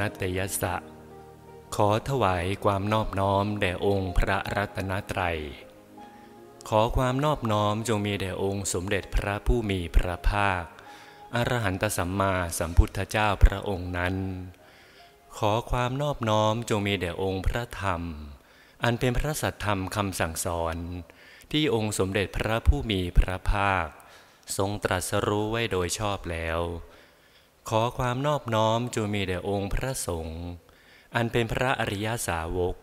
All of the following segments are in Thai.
นตยสะขอถวายความนอบน้อมแด่องค์พระรัตนตรัย ขอความนอบน้อมจงมีแด่องค์สมเด็จพระผู้มีพระภาค อรหันตสัมมาสัมพุทธเจ้าพระองค์นั้น ขอความนอบน้อมจงมีแด่องค์พระธรรม อันเป็นพระสัทธรรมคำสั่งสอน ที่องค์สมเด็จพระผู้มีพระภาค ทรงตรัสรู้ไว้โดยชอบแล้วขอความนอบน้อมจูมีแด่องค์พระสงฆ์อันเป็นพระอริยาสาวก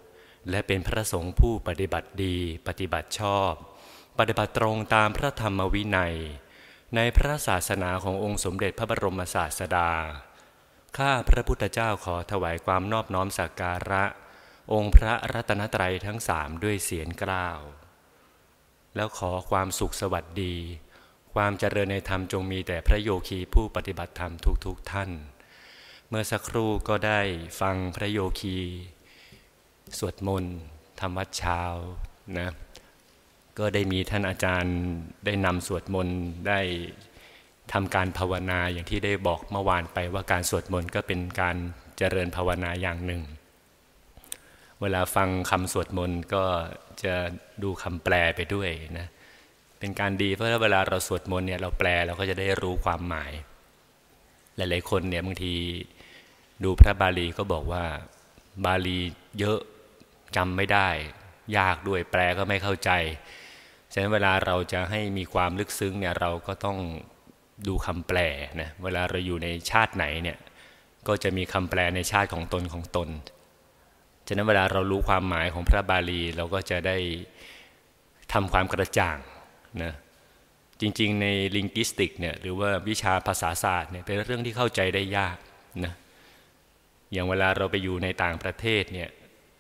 และเป็นพระสงฆ์ผู้ปฏิบัติดี ปฏิบัติชอบ ปฏิบัติตรงตามพระธรรมวินัย ในพระศาสนาขององค์สมเด็จพระบรมศาสดาข้าพระพุทธเจ้าขอถวายความนอบน้อมสักการะ องค์พระรัตนตรัยทั้งสามด้วยเสียงกล้าว แล้วขอความสุขสวัสดีความเจริญในธรรมจงมีแต่พระโยคีผู้ปฏิบัติธรรมทุกๆทท่าน เมื่อสักครู่ก็ได้ฟังพระโยคีสวดมนต์ทำวัดเช้านะ ก็ได้มีท่านอาจารย์ได้นำสวดมนต์ได้ทำการภาวนาอย่างที่ได้บอกเมื่อวานไปว่าการสวดมนต์ก็เป็นการเจริญภาวนาอย่างหนึ่ง เวลาฟังคำสวดมนต์ก็จะดูคำแปลไปด้วยนะเป็นการดี เพราะาเวลาเราสวดมนต์เนี่ยเราแปลเราก็จะได้รู้ความหมาย หลายๆคนเนี่ยบางทีดูพระบาลีก็บอกว่า บาลีเยอะจำไม่ได้ ยากด้วยแปลก็ไม่เข้าใจ ฉะนั้นเวลาเราจะให้มีความลึกซึ้งเนี่ย เราก็ต้องดูคำแปลนะ เวลาเราอยู่ในชาติไหนเนี่ยก็จะมีคำแปลในชาติของตนของตน ฉะนั้นเวลาเรารู้ความหมายของพระบาลีเราก็จะได้ทำความกระจ่างนะจริงๆ ในลิงกิสติกเนี่ยหรือว่าวิชาภาษาศาสตร์เนี่ยเป็นเรื่องที่เข้าใจได้ยากนะอย่างเวลาเราไปอยู่ในต่างประเทศเนี่ย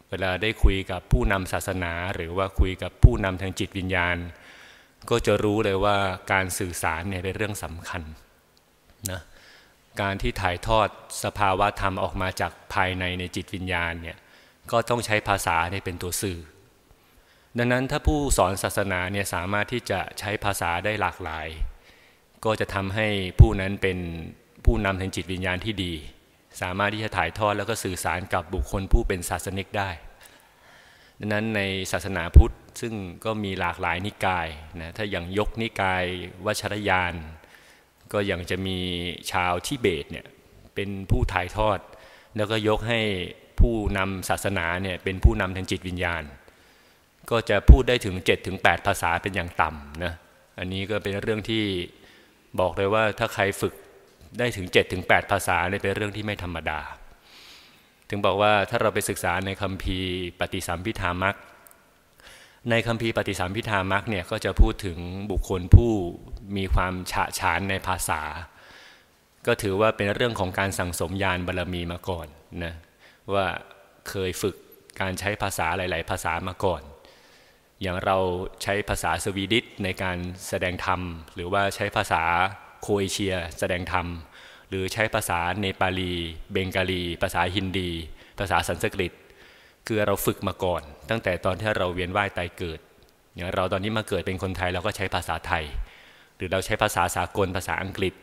เวลาได้คุยกับผู้นำศาสนา หรือว่าคุยกับผู้นำทางจิตวิญญาณ ก็จะรู้เลยว่าการสื่อสารเนี่ยเป็นเรื่องสำคัญนะการที่ถ่ายทอดสภาวะธรรมออกมาจากภายในในจิตวิญญาณเนี่ยก็ต้องใช้ภาษาเนี่ยเป็นตัวสื่อดังนั้นถ้าผู้สอนศาสนาเนี่ยสามารถที่จะใช้ภาษาได้หลากหลาย ก็จะทำให้ผู้นั้นเป็นผู้นำทางจิตวิญญาณที่ดีสามารถที่จะถ่ายทอดแล้วก็สื่อสารกับบุคคลผู้เป็นศาสนิกได้ ดังนั้นในศาสนาพุทธ ซึ่งก็มีหลากหลายนิกายนะถ้าอย่างยกนิกายวัชรยาน ก็อย่างจะมีชาวทิเบตเนี่ยเป็นผู้ถ่ายทอด แล้วก็ยกให้ผู้นำศาสนาเนี่ยเป็นผู้นำทางจิตวิญญาณก็จะพูดได้ถึง 7-8ถึงภาษาเป็นอย่างต่ำนะ อันนี้ก็เป็นเรื่องที่บอกเลยว่าถ้าใครฝึกได้ถึง 7-8ถึงภาษาเนี่ยเป็นเรื่องที่ไม่ธรรมดา ถึงบอกว่าถ้าเราไปศึกษาในคัมภีร์ปฏิสัมพิธามักในคัมภีร์ปฏิสัมพิธามักเนี่ยก็จะพูดถึงบุคคลผู้มีความฉะฉานในภาษา ก็ถือว่าเป็นเรื่องของการสั่งสมญาณบารรมีมาก่อนนะ ว่าเคยฝึกการใช้ภาษาหลาย ๆ ภาษามาก่อนอย่างเราใช้ภาษาสวีดิชในการแสดงธรรม หรือว่าใช้ภาษาโคเอเชีย แสดงธรรม หรือใช้ภาษาเนปาลีเบงกาลี ภาษาฮินดี ภาษาสันสกฤต คือเราฝึกมาก่อน ตั้งแต่ตอนที่เราเวียนว่ายตายเกิดอย่างเราตอนนี้มาเกิดเป็นคนไทยเราก็ใช้ภาษาไทย หรือเราใช้ภาษาสากล ภาษาอังกฤษ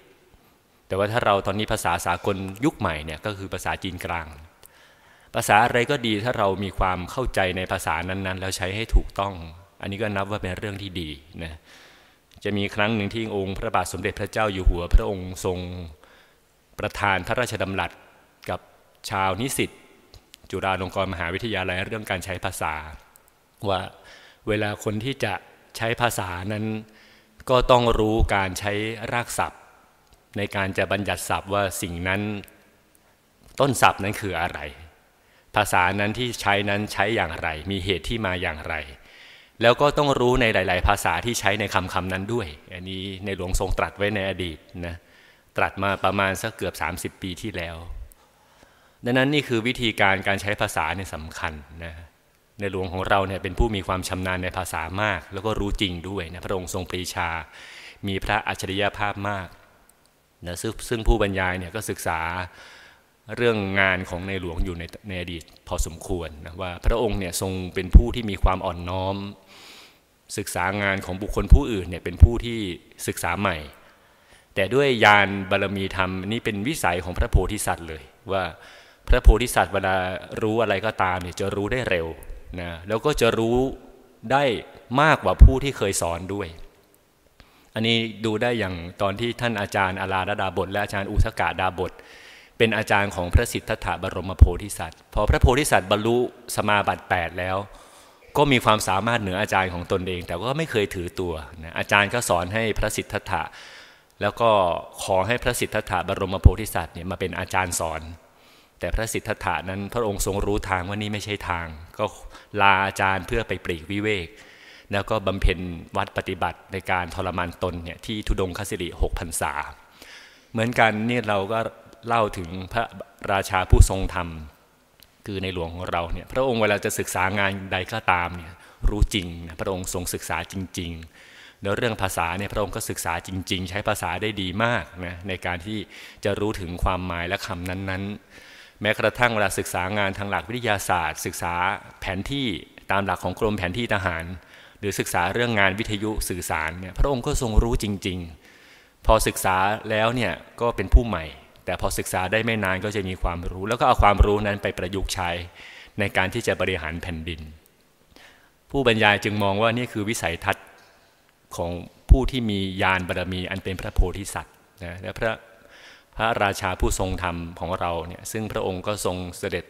แต่ว่าถ้าเราตอนนี้ภาษาสากลยุคใหม่เนี่ยก็คือภาษาจีนกลางภาษาอะไรก็ดีถ้าเรามีความเข้าใจในภาษานั้นๆแล้วใช้ให้ถูกต้อง อันนี้ก็นับว่าเป็นเรื่องที่ดีนะจะมีครั้งหนึ่งที่องค์พระบาทสมเด็จพระเจ้าอยู่หัวพระองค์ทรง ประทานพระราชดำรัสกับชาวนิสิตจุฬาลงกรณ์มหาวิทยาลัยเรื่องการใช้ภาษา ว่าเวลาคนที่จะใช้ภาษานั้นก็ต้องรู้การใช้รากศัพท์ ในการจะบัญญัติศัพท์ว่าสิ่งนั้นต้นศัพท์นั้นคืออะไรภาษานั้นที่ใช้นั้นใช้อย่างไร มีเหตุที่มาอย่างไร แล้วก็ต้องรู้ในหลาย ๆ ภาษาที่ใช้ในคำคำนั้นด้วยอันนี้ในหลวงทรงตรัสไว้ในอดีตนะตรัสมาประมาณสักเกือบ30 ปีที่แล้ว ดังนั้นนี่คือวิธีการการใช้ภาษาเนี่ยสำคัญนะในหลวงของเราเนี่ยเป็นผู้มีความชำนาญในภาษามาก แล้วก็รู้จริงด้วยนะพระองค์ทรงปรีชา มีพระอัจฉริยภาพมากนะซึ่งผู้บรรยายเนี่ยก็ศึกษาเรื่องงานของในหลวงอยู่ในในอดีตพอสมควรนะว่าพระองค์เนี่ยทรงเป็นผู้ที่มีความอ่อนน้อม ศึกษางานของบุคคลผู้อื่นเนี่ยเป็นผู้ที่ศึกษาใหม่ แต่ด้วยยานบารรมีธรรมนี่เป็นวิสัยของพระโพธิสัตว์เลย ว่าพระโพธิสัตว์เวลารู้อะไรก็ตามเนี่ยจะรู้ได้เร็วนะแล้วก็จะรู้ได้มากกว่าผู้ที่เคยสอนด้วย อันนี้ดูได้อย่างตอนที่ท่านอาจารย์อาราดาบท และอาจารย์อุสกาดาบทเป็นอาจารย์ของพระสิทธัตถะบรมโพธิสัตว์ พอพระโพธิสัตว์บรรลุสมาบัติ8แล้ว ก็มีความสามารถเหนืออาจารย์ของตนเอง แต่ก็ไม่เคยถือตัวนะอาจารย์ก็สอนให้พระสิทธัตถะ แล้วก็ขอให้พระสิทธัตถะบรมโพธิสัตว์เนี่ยมาเป็นอาจารย์สอน แต่พระสิทธัตถะนั้นพระองค์ทรงรู้ทางว่านี่ไม่ใช่ทาง ก็ลาอาจารย์เพื่อไปปรีกวิเวก แล้วก็บำเพ็ญวัดปฏิบัติในการทรมานตนเนี่ยที่ทุดงคสิริหกพรรษา เหมือนกันนี่เราก็เล่าถึงพระราชาผู้ทรงธรรมคือในหลวงของเราเนี่ย พระองค์เวลาจะศึกษางานใดก็ตามเนี่ยรู้จริงนะพระองค์ทรงศึกษาจริงๆแล้วเรื่องภาษาเนี่ยพระองค์ ก็ศึกษาจริง ๆ ใช้ภาษาได้ดีมากนะในการที่จะรู้ถึงความหมายและคำนั้น ๆ แม้กระทั่งเวลา ศึกษางานทางหลักวิทยาศาสตร์ ศึกษาแผนที่ตามหลักของกรมแผนที่ทหาร หรือศึกษาเรื่องงานวิทยุสื่อสารเนี่ยพระองค์ก็ทรงรู้จริง ๆ พอศึกษาแล้วเนี่ยก็เป็นผู้ใหม่แต่พอศึกษาได้ไม่นานก็จะมีความรู้ แล้วก็เอาความรู้นั้นไปประยุกต์ใช้ในการที่จะบริหารแผ่นดิน ผู้บรรยายจึงมองว่านี่คือวิสัยทัศน์ของผู้ที่มีญาณบารมีอันเป็นพระโพธิสัตว์นะและพระพระราชาผู้ทรงธรรมของเราเนี่ยซึ่งพระองค์ก็ทรงเสด็จ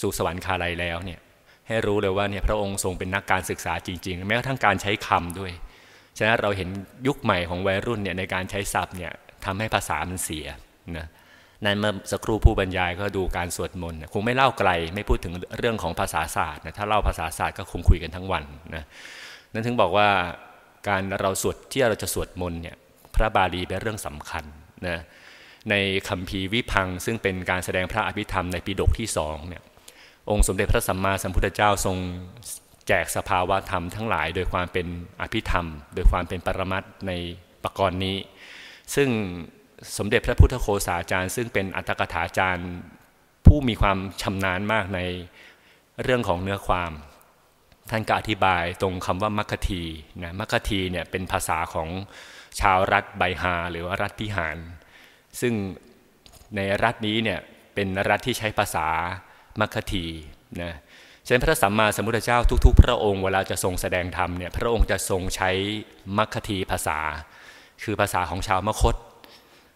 สู่สวรรคาลัยแล้วเนี่ยให้รู้เลยว่าเนี่ยพระองค์ทรงเป็นนักการศึกษาจริงๆ แม้กระทั่งการใช้คำด้วย ฉะนั้นเราเห็นยุคใหม่ของวัยรุ่นเนี่ยในการใช้ศัพท์เนี่ยทำให้ภาษามันเสียนะนั้นเมื่อสักครู่ผู้บรรยายก็ดูการสวดมนต์คงไม่เล่าไกลไม่พูดถึงเรื่องของภาษาศาสตร์นะถ้าเล่าภาษาศาสตร์ก็คงคุยกันทั้งวันนะนั้นถึงบอกว่าการเราสวดที่เราจะสวดมนต์เนี่ยพระบาลีเป็นเรื่องสำคัญนะในคำภีวิพัง ซึ่งเป็นการแสดงพระอภิธรรมในปีดกที่สองเนี่ยองค์สมเด็จพระสัมมาสัมพุทธเจ้าทรงแจกสภาวะธรรมทั้งหลาย โดยความเป็นอภิธรรม โดยความเป็นปรมัตในปรกรณ์นี้ ซึ่งสมเด็จพระพุทธโฆษาจารย์ ซึ่งเป็นอัตถกถาจารย์ ผู้มีความชำนาญมากในเรื่องของเนื้อความ ท่านก็อธิบายตรงคำว่ามัคคทีนะมัคคทีเนี่ยเป็นภาษาของชาวรัฐไบฮา หรือว่ารัฐพิหาร ซึ่งในรัฐนี้เนี่ยเป็นรัฐที่ใช้ภาษามัคคทีนะฉะนั้นพระสัมมาสัมพุทธเจ้าทุกๆ พระองค์เวลาจะทรงแสดงธรรมเนี่ยพระองค์จะทรงใช้มัคคทีภาษา คือภาษาของชาวมคต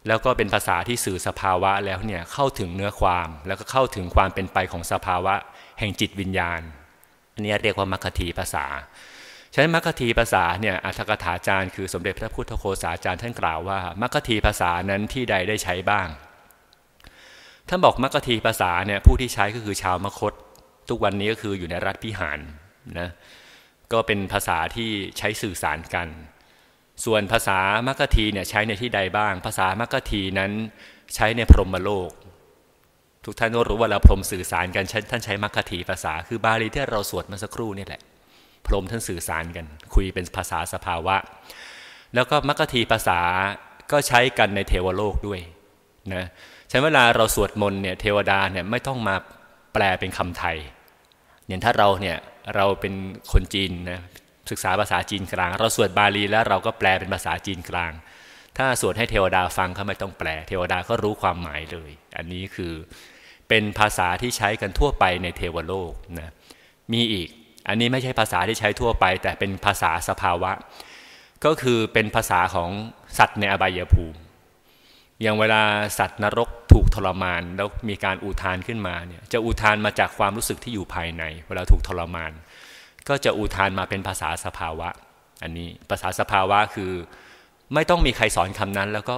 แล้วก็เป็นภาษาที่สื่อสภาวะแล้วเนี่ยเข้าถึงเนื้อความ แล้วก็เข้าถึงความเป็นไปของสภาวะแห่งจิตวิญญาณอันนี้เรียกว่ามัคคีภาษาฉะนั้นมัคคีภาษาเนี่ยอธิกถาจารย์คือสมเด็จพระพุทธโฆษาจารย์ท่านกล่าวว่ามัคคีภาษานั้นที่ใดได้ใช้บ้างท่านบอกมัคคีภาษาเนี่ยผู้ที่ใช้ก็คือชาวมคต ทุกวันนี้ก็คืออยู่ในรัฐพิหารนะก็เป็นภาษาที่ใช้สื่อสารกันส่วนภาษามัคคทีเนี่ยใช้ในที่ใดบ้าง ภาษามัคคทีนั้นใช้ในพรหมโลก ทุกท่านก็รู้ว่าเราพรหมสื่อสารกันท่านใช้มัคคทีภาษาคือบาลีที่เราสวดเมื่อสักครู่นี่แหละ พรหมท่านสื่อสารกัน คุยเป็นภาษาสภาวะ แล้วก็มัคคทีภาษาก็ใช้กันในเทวโลกด้วยนะฉะนั้นเวลาเราสวดมนต์เนี่ยเทวดาเนี่ยไม่ต้องมาแปลเป็นคำไทยอย่างถ้าเราเนี่ยเราเป็นคนจีนนะศึกษาภาษาจีนกลางเราสวดบาลีแล้วเราก็แปลเป็นภาษาจีนกลาง ถ้าสวดให้เทวดาฟังเขาไม่ต้องแปลเทวดาก็รู้ความหมายเลย อันนี้คือเป็นภาษาที่ใช้กันทั่วไปในเทวโลกนะมีอีก อันนี้ไม่ใช่ภาษาที่ใช้ทั่วไป แต่เป็นภาษาสภาวะ ก็คือเป็นภาษาของสัตว์ในอบายภูมิ อย่างเวลาสัตว์นรกถูกทรมาน แล้วมีการอุทานขึ้นมาเนี่ยจะอุทานมาจากความรู้สึกที่อยู่ภายในเวลาถูกทรมานก็จะอุทานมาเป็นภาษาสภาวะ อันนี้ภาษาสภาวะคือไม่ต้องมีใครสอนคำนั้น แล้วก็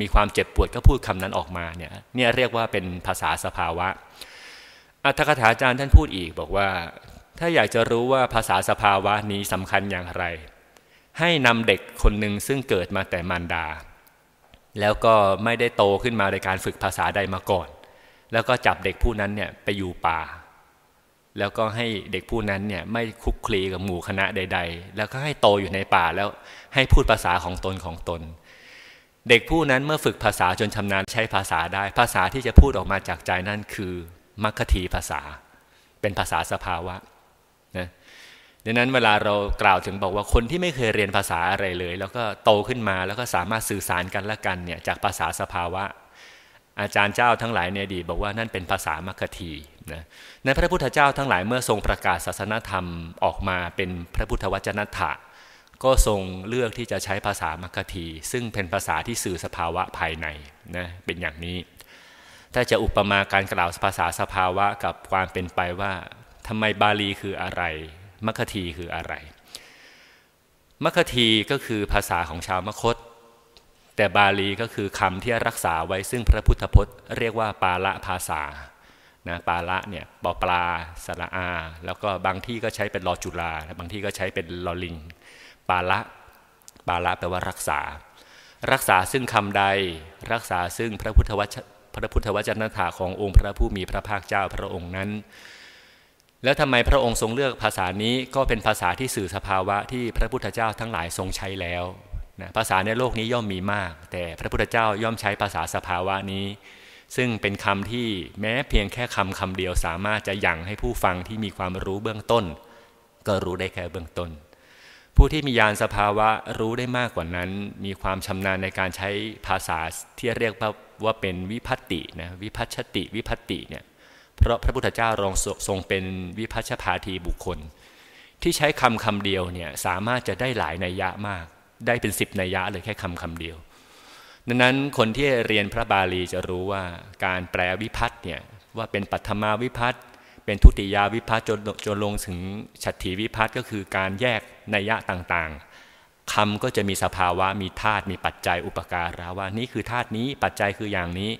มีความเจ็บปวดก็พูดคำนั้นออกมาเนี่ยเนี่ยเรียกว่าเป็นภาษาสภาวะ อัตถกถาจารย์ท่านพูดอีกบอกว่า ถ้าอยากจะรู้ว่าภาษาสภาวะนี้สำคัญอย่างไร ให้นำเด็กคนหนึ่งซึ่งเกิดมาแต่มารดา แล้วก็ไม่ได้โตขึ้นมาในการฝึกภาษาใดมาก่อน แล้วก็จับเด็กผู้นั้นเนี่ยไปอยู่ป่าแล้วก็ให้เด็กผู้นั้นเนี่ยไม่คุกคลีกับหมู่คณะใด ๆ แล้วก็ให้โตอยู่ในป่าแล้วให้พูดภาษาของตนของตน เด็กผู้นั้นเมื่อฝึกภาษาจนชำนาญใช้ภาษาได้ ภาษาที่จะพูดออกมาจากใจนั่นคือมัคคีภาษาเป็นภาษาสภาวะนะดังนั้นเวลาเรากล่าวถึงบอกว่าคนที่ไม่เคยเรียนภาษาอะไรเลย แล้วก็โตขึ้นมาแล้วก็สามารถสื่อสารกันและกันเนี่ยจากภาษาสภาวะ อาจารย์เจ้าทั้งหลายในอดีตบอกว่านั่นเป็นภาษามัคคีนะนนพระพุทธเจ้าทั้งหลายเมื่อทรงประกาศศาสนธรรมออกมาเป็นพระพุทธวจนะถะก็ทรงเลือกที่จะใช้ภาษามัคคทีซึ่งเป็นภาษาที่สื่อสภาวะภายในนะเป็นอย่างนี้ ถ้าจะอุปมาการกล่าวภาษาสภาวะกับความเป็นไปว่า ทำไมบาลีคืออะไรมัคคทีคืออะไรมัคคทีก็คือภาษาของชาวมคตแต่บาลีก็คือคำที่รักษาไว้ซึ่งพระพุทธพจน์เรียกว่าปาละภาษานะปาละเนี่ยปอปลาสระอา แล้วก็บางที่ก็ใช้เป็นลอจุลาบางที่ก็ใช้เป็นลอลิงปาละปาละแปลว่ารักษา รักษาซึ่งคำใดรักษาซึ่งพระพุทธวจพระพุทธวจนะถาขององค์พระผู้มีพระภาคเจ้าพระองค์นั้น แล้วทำไมพระองค์ทรงเลือกภาษานี้ก็เป็นภาษาที่สื่อสภาวะที่พระพุทธเจ้าทั้งหลายทรงใช้แล้วนะภาษาในโลกนี้ย่อมมีมาก แต่พระพุทธเจ้าย่อมใช้ภาษาสภาวะนี้ซึ่งเป็นคำที่แม้เพียงแค่คำคำเดียว สามารถจะยั่งให้ผู้ฟังที่มีความรู้เบื้องต้น ก็รู้ได้แค่เบื้องต้น ผู้ที่มียานสภาวะรู้ได้มากกว่านั้น มีความชำนาญในการใช้ภาษาที่เรียกว่าเป็นวิพัตตินะวิพัชติวิพัตติเนี่ยเพราะพระพุทธเจ้ารองทรงเป็นวิพัชพาทีบุคคล ที่ใช้คำคำเดียวเนี่ยสามารถจะได้หลายนัยยะมาก ได้เป็นสิบนัยยะเลยแค่คำคำเดียวดังนั้นคนที่เรียนพระบาลีจะรู้ว่าการแปลวิพัฒน์เนี่ยว่าเป็นปัทมาวิพัฒน์เป็นทุติยาวิพัฒน์จนจนลงถึงฉัตถีวิพัฒน์ก็คือการแยกนัยยะต่างๆ คำก็จะมีสภาวะมีธาตุมีปัจจัยอุปการะว่านี่คือธาตุนี้ปัจจัยคืออย่างนี้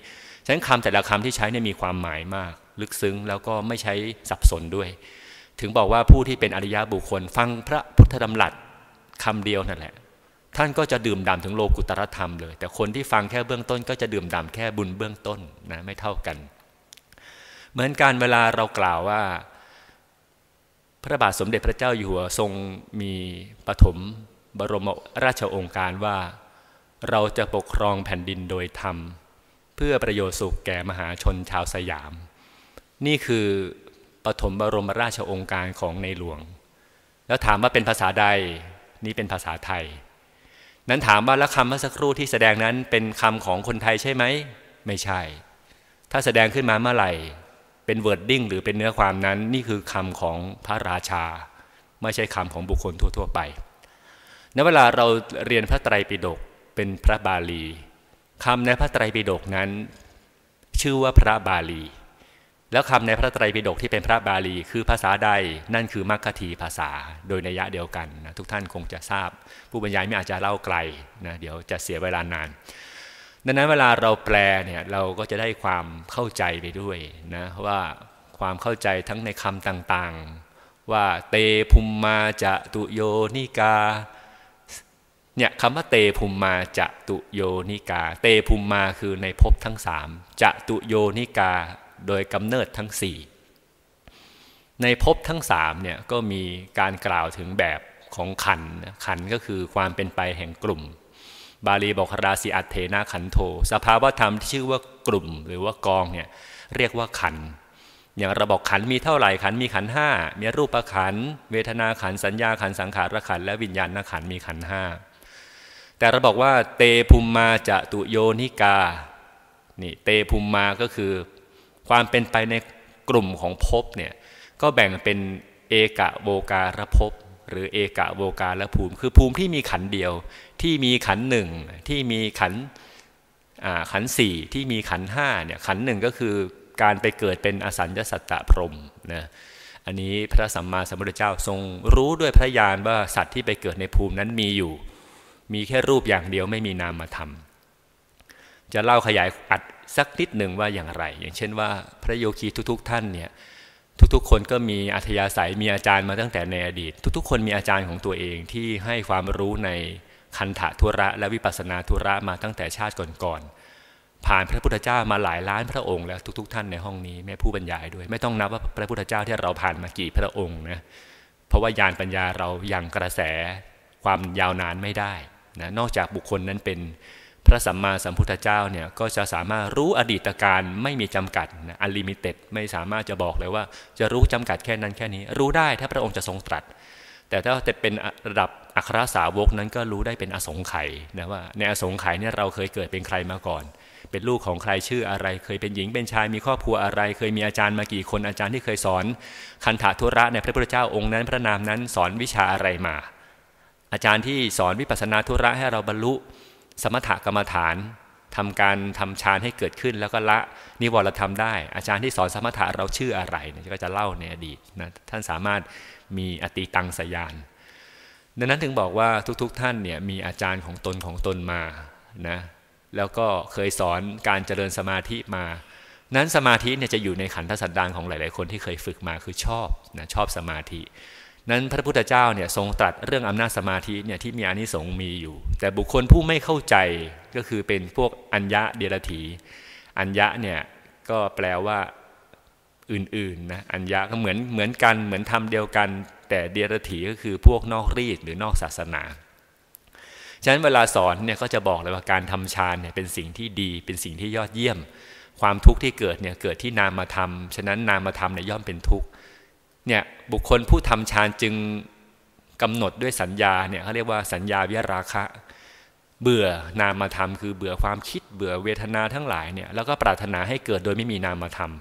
ฉะนั้นคำแต่ละคำที่ใช้เนี่ยมีความหมายมาก ลึกซึ้งแล้วก็ไม่ใช้สับสนด้วย ถึงบอกว่าผู้ที่เป็นอริยบุคคลฟังพระพุทธดำรัสคำเดียวนั่นแหละท่านก็จะดื่มด่ำถึงโลกุตรธรรมเลย แต่คนที่ฟังแค่เบื้องต้นก็จะดื่มด่ำแค่บุญเบื้องต้นนะ ไม่เท่ากัน เหมือนการเวลาเรากล่าวว่า พระบาทสมเด็จพระเจ้าอยู่หัวทรงมีปฐมบรมราชองค์การว่าเราจะปกครองแผ่นดินโดยธรรม เพื่อประโยชน์สุขแก่มหาชนชาวสยาม นี่คือปฐมบรมราชองค์การของในหลวง แล้วถามว่าเป็นภาษาใดนี่เป็นภาษาไทยนั้นถามว่าละคำเมื่อสักครู่ที่แสดงนั้นเป็นคำของคนไทยใช่ไหม ไม่ใช่ ถ้าแสดงขึ้นมาเมื่อไหร่เป็นเวิร์ดดิ้งหรือเป็นเนื้อความนั้นนี่คือคำของพระราชา ไม่ใช่คำของบุคคลทั่วๆไปณเวลาเราเรียนพระไตรปิฎกเป็นพระบาลี คำในพระไตรปิฎกนั้น ชื่อว่าพระบาลีแล้วคำในพระไตรปิฎกที่เป็นพระบาลีคือภาษาใด นั่นคือมัคคทีภาษาโดยนัยะเดียวกันนะทุกท่านคงจะทราบ ผู้บรรยายไม่อาจจะเล่าไกลนะเดี๋ยวจะเสียเวลานานดังนั้นเวลาเราแปลเนี่ย เราก็จะได้ความเข้าใจไปด้วยนะ ว่าความเข้าใจทั้งในคำต่างๆ ว่าเตภุมมาจะตุโยนิกาเนี่ยคำว่าเตภุมมาจะตุโยนิกาเตภุมมาคือในภพทั้งสามจะตุโยนิกาโดยกำเนิดทั้งสี่ ในภพทั้งสามเนี่ยก็มีการกล่าวถึงแบบของขันขันก็คือความเป็นไปแห่งกลุ่ม บาลีบอกราศีอัตเทนาขันโทสภาวธรรมที่ชื่อว่ากลุ่มหรือว่ากองเนี่ยเรียกว่าขัน อย่างระบอกขันมีเท่าไหร่ขันมีขันห้ามีรูปขันเวทนาขันสัญญาขันสังขารขันและวิญญาณขันมีขันห้าแต่เราบอกว่าเตภุมมาจะตุโยนิกานี่เตภุมมาก็คือความเป็นไปในกลุ่มของภพเนี่ยก็แบ่งเป็นเอกะโวการภพหรือเอกะโวการภูมิ คือภูมิที่มีขันเดียวที่มีขันหนึ่งที่มีขันขันสี่ที่มีขันห้าเนี่ยขันหนึ่งก็คือการไปเกิดเป็นอสัญญสัตตะพรมนะอันนี้พระสัมมาสัมพุทธเจ้าทรงรู้ด้วยพระญาณว่าสัตว์ที่ไปเกิดในภูมินั้นมีอยู่มีแค่รูปอย่างเดียวไม่มีนามธรรมาจะเล่าขยายอัดสักนิดหนึ่งว่าอย่างไร อย่างเช่นว่าพระโยคีทุกๆท่านเนี่ย ทุกๆ คนก็มีอัธยาศัย มีอาจารย์มาตั้งแต่ในอดีตทุกๆคนมีอาจารย์ของตัวเองที่ให้ความรู้ในคันธะทุระและวิปัสนาทุระมาตั้งแต่ชาติ ก่อนๆผ่านพระพุทธเจ้ามาหลายล้านพระองค์แล้วทุกๆ ท่านในห้องนี้แม่ผู้บรรยายด้วย ไม่ต้องนับว่าพระพุทธเจ้าที่เราผ่านมากี่พระองค์นะเพราะว่ายานปัญญาเรายังกระแสความยาวนานไม่ได้นะนอกจากบุคคลนั้นเป็นพระสัมมาสัมพุทธเจ้าเนี่ยก็จะสามารถรู้อดีตการไม่มีจำกัดอันลิมิเต็ดไม่สามารถจะบอกเลยว่า จะรู้จำกัดแค่นั้นแค่นี้ รู้ได้ ถ้าพระองค์จะทรงตรัส แต่ถ้าจะเป็นระดับอัครสาวกนั้นก็รู้ได้เป็นอสงไขยนะว่า ในอสงไขยเนี่ยเราเคยเกิดเป็นใครมาก่อน เป็นลูกของใครชื่ออะไรเคยเป็นหญิงเป็นชายมีครอบครัวอะไร เคยมีอาจารย์มากี่คน อาจารย์ที่เคยสอนคันธาทุระ ในพระพุทธเจ้าองค์นั้นพระนามนั้นสอนวิชาอะไรมา อาจารย์ที่สอนวิปัสสนาธุระให้เราบรรลุสมถกรรมฐานทำการทำฌานให้เกิดขึ้นแล้วก็ละนิวรธรรมได้ อาจารย์ที่สอนสมถะเราชื่ออะไรเนี่ยก็จะเล่าในอดีตนะ ท่านสามารถมีอติตังสยานดังนั้นถึงบอกว่าทุกๆทท่านเนี่ยมีอาจารย์ของตนของตนมานะแล้วก็เคยสอนการเจริญสมาธิมา นั้นสมาธิเนี่ยจะอยู่ในขันธสันดานของหลายๆคนที่เคยฝึกมาคือชอบนะชอบสมาธินั้นพระพุทธเจ้าเนี่ยทรงตรัสเรื่องอำนาจสมาธิเนี่ยที่มีอนิสงส์มีอยู่แต่บุคคลผู้ไม่เข้าใจก็คือเป็นพวกอัญญะเดรถี อัญญะเนี่ยก็แปลว่าอื่นๆนะ อัญญะก็เหมือนเหมือนกันเหมือนทำเดียวกัน แต่เดรถีก็คือพวกนอกรีดหรือนอกศาสนา ฉะนั้นเวลาสอนเนี่ยก็จะบอกเลยว่าการทำฌานเนี่ยเป็นสิ่งที่ดีเป็นสิ่งที่ยอดเยี่ยม ความทุกข์ที่เกิดเนี่ยเกิดที่นามธรรมฉะนั้นนามธรรมเนี่ยย่อมเป็นทุกข์เนี่ยบุคคลผู้ทำฌานจึงกำหนดด้วยสัญญาเนี่ยเขาเรียกว่าสัญญาวิราคะเบื่อนามธรรมคือเบื่อความคิดเบื่อเวทนาทั้งหลายเนี่ยแล้วก็ปรารถนาให้เกิดโดยไม่มีนามธรรม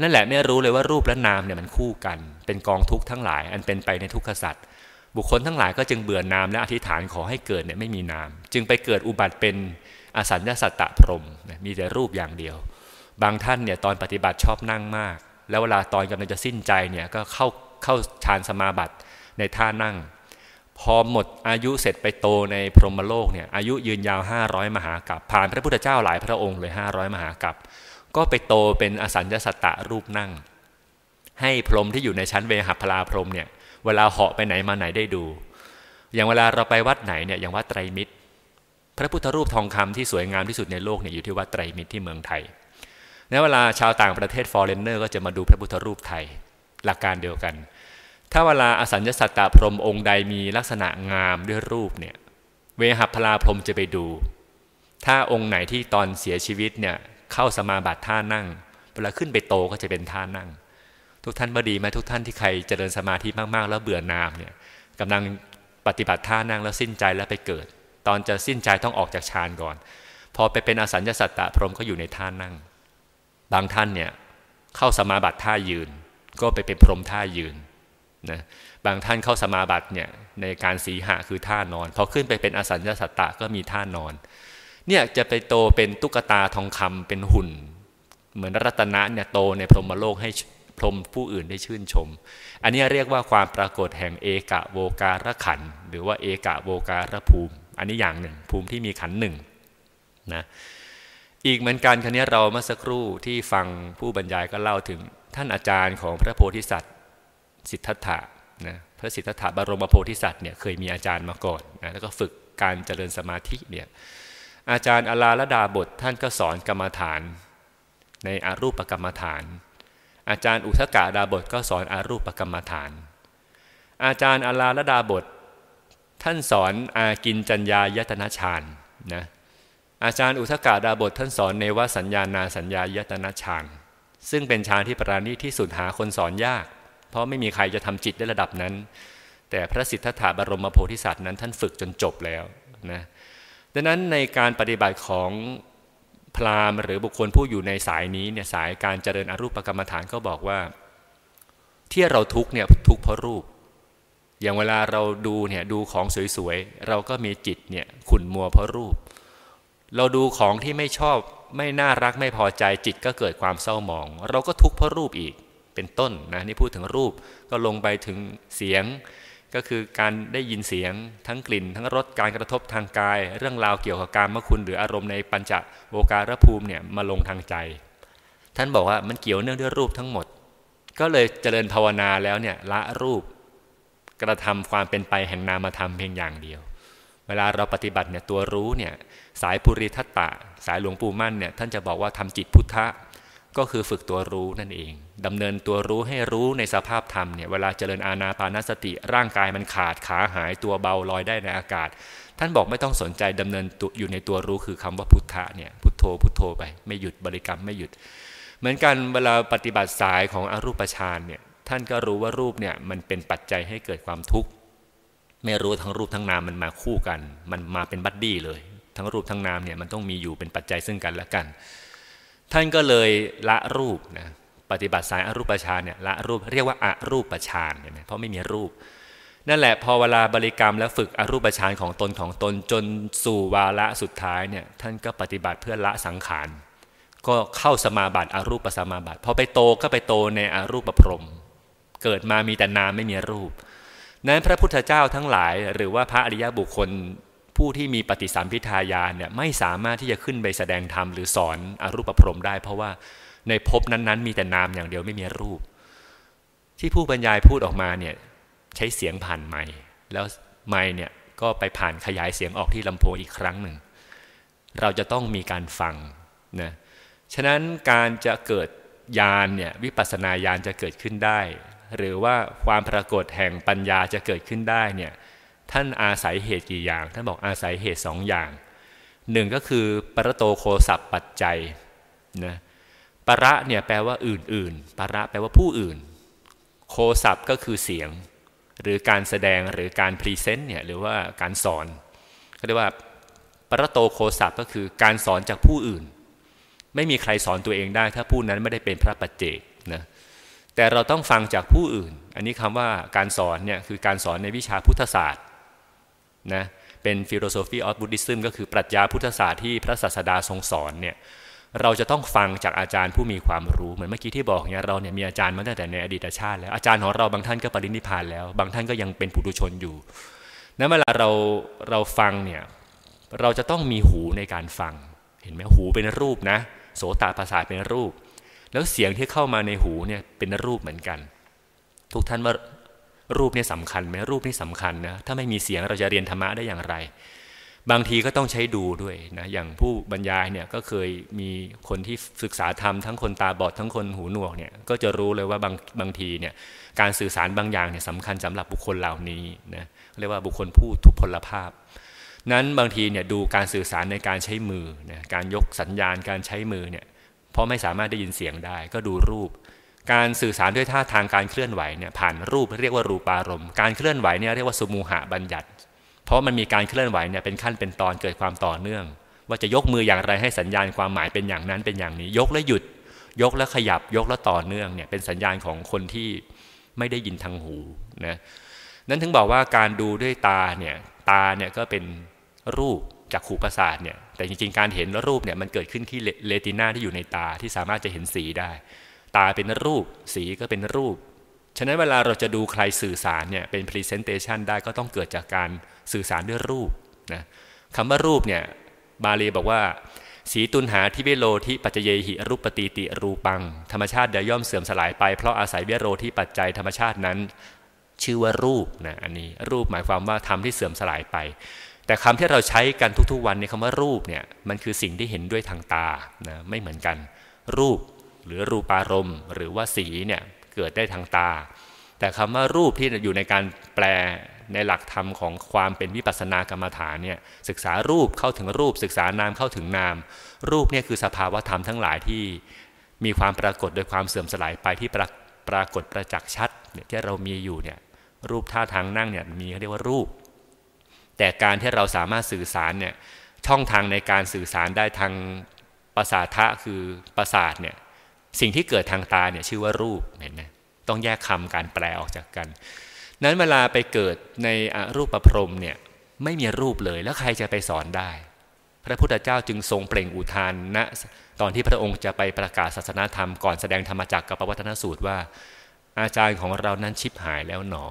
นั่นแหละไม่รู้เลยว่ารูปและนามเนี่ยมันคู่กัน เป็นกองทุกข์ทั้งหลายอันเป็นไปในทุกขสัตว์บุคคลทั้งหลายก็จึงเบื่อนามและอธิษฐานขอให้เกิดเนี่ยไม่มีนาม จึงไปเกิดอุบัติเป็นอสัญญาสัตตพรมมีแต่รูปอย่างเดียว บางท่านเนี่ยตอนปฏิบัติชอบนั่งมากแล้วเวลาตอนกำลังจะสิ้นใจเนี่ยก็เข้าเข้าฌานสมาบัติในท่านั่ง พอหมดอายุเสร็จไปโตในพรหมโลกเนี่ยอายุยืนยาว 500 มหากับ ผ่านพระพุทธเจ้าหลายพระองค์เลย 500 มหากับก็ไปโตเป็นอสัญญสัตตะรูปนั่ง ให้พรหมที่อยู่ในชั้นเวหัพลาพรหมเนี่ย เวลาเหาะไปไหนมาไหนได้ดู อย่างเวลาเราไปวัดไหนเนี่ยอย่างวัดไตรมิตร พระพุทธรูปทองคำที่สวยงามที่สุดในโลกเนี่ยอยู่ที่วัดไตรมิตรที่เมืองไทยแลเวลาชาวต่างประเทศฟอร์เรนเนอร์ก็จะมาดูพระพุทธรูปไทยหลักการเดียวกัน ถ้าเวลาอสัญญสัตตาพรมองค์ใดมีลักษณะงามด้วยรูปเนี่ย เวหัพลาพรมจะไปดู ถ้าองค์ไหนที่ตอนเสียชีวิตเนี่ยเข้าสมาบัติท่านั่ง เวลาขึ้นไปโตก็จะเป็นท่านั่ง ทุกท่านบดีไหมทุกท่านที่ใครเจริญสมาธิมากๆแล้วเบื่อนามเนี่ยกำลังปฏิบัติท่านั่งแล้วสิ้นใจแล้วไปเกิด ตอนจะสิ้นใจต้องออกจากฌานก่อน พอไปเป็นอสัญญสัตตพรมก็อยู่ในท่านั่งบางท่านเนี่ยเข้าสมาบัติท่ายืน ก็ไปเป็นพรหมท่ายืนนะบางท่านเข้าสมาบัติเนี่ยในการสีหะคือท่านอนพอขึ้นไปเป็นอสัญญาสัตตะก็มีท่านอน เนี่ยจะไปโตเป็นตุ๊กตาทองคำเป็นหุ่น เหมือนรัตนะเนี่ยโตในพรหมโลกให้พรหมผู้อื่นได้ชื่นชม อันนี้เรียกว่าความปรากฏแห่งเอกะโวการขันหรือว่าเอกะโวการภูมิ อันนี้อย่างหนึ่งภูมิที่มีขันหนึ่งนะอีกเหมือนกันคันนี้เราเมื่อสักครู่ที่ฟังผู้บรรยายก็เล่าถึงท่านอาจารย์ของพระโพธิสัตว์สิทธัตถะนะพระสิทธัตถะบรมโพธิสัตว์เนี่ยเคยมีอาจารย์มาก่อนนะแล้วก็ฝึกการเจริญสมาธิเนี่ยอาจารย์อลาลดาบทท่านก็สอนกรรมฐานในอารูปกรรมฐาน อาจารย์อุทกาดาบทก็สอนอารูปกรรมฐาน อาจารย์อลาลดาบทท่านสอนอากินจัญญายตนะฌานนะอาจารย์อุทกาดาบทท่านสอนเนวสัญญานาสัญญายตนะฌานซึ่งเป็นฌานที่ปราณีที่สุดหาคนสอนยาก เพราะไม่มีใครจะทำจิตได้ระดับนั้น แต่พระสิทธัตถะบรมโพธิสัตว์นั้นท่านฝึกจนจบแล้วนะดังนั้นในการปฏิบัติของพราหมณ์หรือบุคคลผู้อยู่ในสายนี้เนี่ยสายการเจริญอรูปกรรมฐานก็บอกว่า ที่เราทุกเนี่ยทุกเพราะรูป อย่างเวลาเราดูเนี่ยดูของสวยๆเราก็มีจิตเนี่ยขุ่นมัวเพราะรูปเราดูของที่ไม่ชอบไม่น่ารักไม่พอใจจิตก็เกิดความเศร้าหมอง เราก็ทุกข์เพราะรูปอีกเป็นต้นนะนี่พูดถึงรูปก็ลงไปถึงเสียง ก็คือการได้ยินเสียงทั้งกลิ่น ทั้งรสการกระทบทางกาย เรื่องราวเกี่ยวกับการมคุณหรืออารมณ์ในปัญจโวการภูมิเนี่ยมาลงทางใจ ท่านบอกว่ามันเกี่ยวเนื่องด้วยรูปทั้งหมด ก็เลยเจริญภาวนาแล้วเนี่ยละรูปกระทำความเป็นไปแห่งนามธรรมเพียงอย่างเดียวเวลาเราปฏิบัติเนี่ยตัวรู้เนี่ยสายภูริทัตตะสายหลวงปู่มั่นเนี่ยท่านจะบอกว่าทำจิตพุทธะ ก็คือฝึกตัวรู้นั่นเอง ดำเนินตัวรู้ให้รู้ในสภาพธรรมเนี่ยเวลาเจริญอาณาปานสติ ร่างกายมันขาดขาหายตัวเบาลอยได้ในอากาศ ท่านบอกไม่ต้องสนใจดำเนินอยู่ในตัวรู้คือคำว่าพุทธะเนี่ย พุทโธพุทโธไปไม่หยุดบริกรรมไม่หยุด เหมือนกันเวลาปฏิบัติสายของอรูปฌานเนี่ยท่านก็รู้ว่ารูปเนี่ยมันเป็นปัจจัยให้เกิดความทุกข์ไม่รู้ทั้งรูปทั้งนามมันมาคู่กัน มันมาเป็นบัดดี้เลย ทั้งรูปทั้งนามเนี่ยมันต้องมีอยู่เป็นปัจจัยซึ่งกันและกัน ท่านก็เลยละรูปนะปฏิบัติสายอรูปฌานเนี่ยละรูปเรียกว่าอารูปฌานเห็นไหมเพราะไม่มีรูป นั่นแหละพอเวลาบริกรรมและฝึกอรูปฌานของตนของตนจนสู่วาระสุดท้ายเนี่ยท่านก็ปฏิบัติเพื่อละสังขารก็เข้าสมาบัติอรูปสมาบัติพอไปโตก็ไปโตในอรูปประพรม เกิดมามีแต่นามไม่มีรูปนั้นพระพุทธเจ้าทั้งหลาย หรือว่าพระอริยบุคคล ผู้ที่มีปฏิสัมพิทาญานเนี่ยไม่สามารถที่จะขึ้นไปแสดงธรรม หรือสอน อรูปพรมได้ เพราะว่าในภพนั้น ๆ มีแต่นามอย่างเดียวไม่มีรูป ที่ผู้บรรยายพูดออกมาเนี่ยใช้เสียงผ่านไม้แล้วไม้เนี่ยก็ไปผ่านขยายเสียงออกที่ลำโพงอีกครั้งหนึ่ง เราจะต้องมีการฟังนะฉะนั้นการจะเกิดญาณเนี่ยวิปัสสนาญาณจะเกิดขึ้นได้หรือว่าความปรากฏแห่งปัญญาจะเกิดขึ้นได้เนี่ยท่านอาศัยเหตุกี่อย่างท่านบอกอาศัยเหตุสองอย่างหนึ่งก็คือปรโตโคสัพปัจจัยนะปรเนี่ยแปลว่าอื่นๆ ปรแปลว่าผู้อื่นโคสัพก็คือเสียงหรือการแสดงหรือการพรีเซนต์เนี่ยหรือว่าการสอนก็เรียกว่าปรโตโคสัพก็คือการสอนจากผู้อื่น ไม่มีใครสอนตัวเองได้ ถ้าผู้นั้นไม่ได้เป็นพระปัจเจกแต่เราต้องฟังจากผู้อื่น อันนี้คำว่าการสอนเนี่ยคือการสอนในวิชาพุทธศาสตร์นะ เป็นฟิโลโซฟีออฟบุติ d ซึมก็คือปรัชญาพุทธศาสตร์ที่พระศาสดาทรงสอนเนี่ย เราจะต้องฟังจากอาจารย์ผู้มีความรู้ เหมือนเมื่อกี้ที่บอกเนี่ยเราเนี่ยมีอาจารย์มาตั้งแต่ในอดีตชาติแล้วอาจารย์ของเราบางท่านก็ปรินิพานแล้วบางท่านก็ยังเป็นปุถุชนอยู่นั้นเวลาเราเราฟังเนี่ยเราจะต้องมีหูในการฟัง เห็นไหมหูเป็นรูปนะโสตาประสาทเป็นรูปแล้วเสียงที่เข้ามาในหูเนี่ยเป็นรูปเหมือนกัน ทุกท่านว่ารูปเนี่ยสำคัญไหมรูปนี่สำคัญนะถ้าไม่มีเสียงเราจะเรียนธรรมะได้อย่างไร บางทีก็ต้องใช้ดูด้วยนะอย่างผู้บรรยายเนี่ยก็เคยมีคนที่ศึกษาธรรมทั้งคนตาบอดทั้งคนหูหนวกเนี่ยก็จะรู้เลยว่าบางบางทีเนี่ยการสื่อสารบางอย่างเนี่ยสำคัญสำหรับบุคคลเหล่านี้นะเรียกว่าบุคคลผู้ทุพพลภาพ นั้นบางทีเนี่ยดูการสื่อสารในการใช้มือนะการยกสัญญาณการใช้มือเนี่ยเพราะไม่สามารถได้ยินเสียงได้ ก็ดูรูป การสื่อสารด้วยท่าทางการเคลื่อนไหวเนี่ยผ่านรูปเรียกว่ารูปารมณ์การเคลื่อนไหวเนี่ยเรียกว่าสมูหะบัญญัติ เพราะมันมีการเคลื่อนไหวเนี่ยเป็นขั้นเป็นตอนเกิดความต่อเนื่อง ว่าจะยกมืออย่างไรให้สัญญาณความหมายเป็นอย่างนั้นเป็นอย่างนี้ ยกและหยุด ยกและขยับยกและต่อเนื่องเนี่ยเป็นสัญญาณของคนที่ไม่ได้ยินทางหูนะนั้นถึงบอกว่าการดูด้วยตาเนี่ยตาเนี่ยก็เป็นรูปจากขูประสาทเนี่ยแต่จริงๆ การเห็นรูปเนี่ยมันเกิดขึ้นที่เลติน่าที่อยู่ในตาที่สามารถจะเห็นสีได้ ตาเป็นรูป สีก็เป็นรูป ฉะนั้นเวลาเราจะดูใครสื่อสารเนี่ยเป็น presentation ได้ก็ต้องเกิดจากการสื่อสารด้วยรูปนะคำว่ารูปเนี่ยบาลีบอกว่า สีตุนหาที่เวโรที่ปัจเจยหิ รูปปฏิติรูปังธรรมชาติเดียย่อมเสื่อมสลายไปเพราะอาศัยเวโรที่ปัจจัยธรรมชาตินั้น ชื่อว่ารูปนะอันนี้รูปหมายความว่าธรรมที่เสื่อมสลายไปแต่คำที่เราใช้กันทุกๆวันในคำว่ารูปเนี่ยมันคือสิ่งที่เห็นด้วยทางตานะไม่เหมือนกัน รูปหรือรูปารมณ์หรือว่าสีเนี่ยเกิดได้ทางตา แต่คำว่ารูปที่อยู่ในการแปลในหลักธรรมของความเป็นวิปัสสนากรรมฐานเนี่ยศึกษารูปเข้าถึงรูปศึกษานามเข้าถึงนาม รูปเนี่ยคือสภาวะธรรมทั้งหลายที่มีความปรากฏโดยความเสื่อมสลายไปที่ปรปรากฏประจักษ์ชัดที่เรามีอยู่เนี่ยรูปท่าทางนั่งเนี่ยมีเรียกว่ารูปแต่การที่เราสามารถสื่อสารเนี่ยช่องทางในการสื่อสารได้ทางประสาทะคือประสาทเนี่ย สิ่งที่เกิดทางตาเนี่ยชื่อว่ารูปเห็นไหมต้องแยกคำการแปลออกจากกันนั้นเวลาไปเกิดในรูปประพรมเนี่ยไม่มีรูปเลยแล้วใครจะไปสอนได้ พระพุทธเจ้าจึงทรงเปล่งอุทานณนะตอนที่พระองค์จะไปประกาศศาสนาธรรม ก่อนแสดงธรรมจักรกับปวัตนสูตรว่าอาจารย์ของเรานั้นชิบหายแล้วหนอ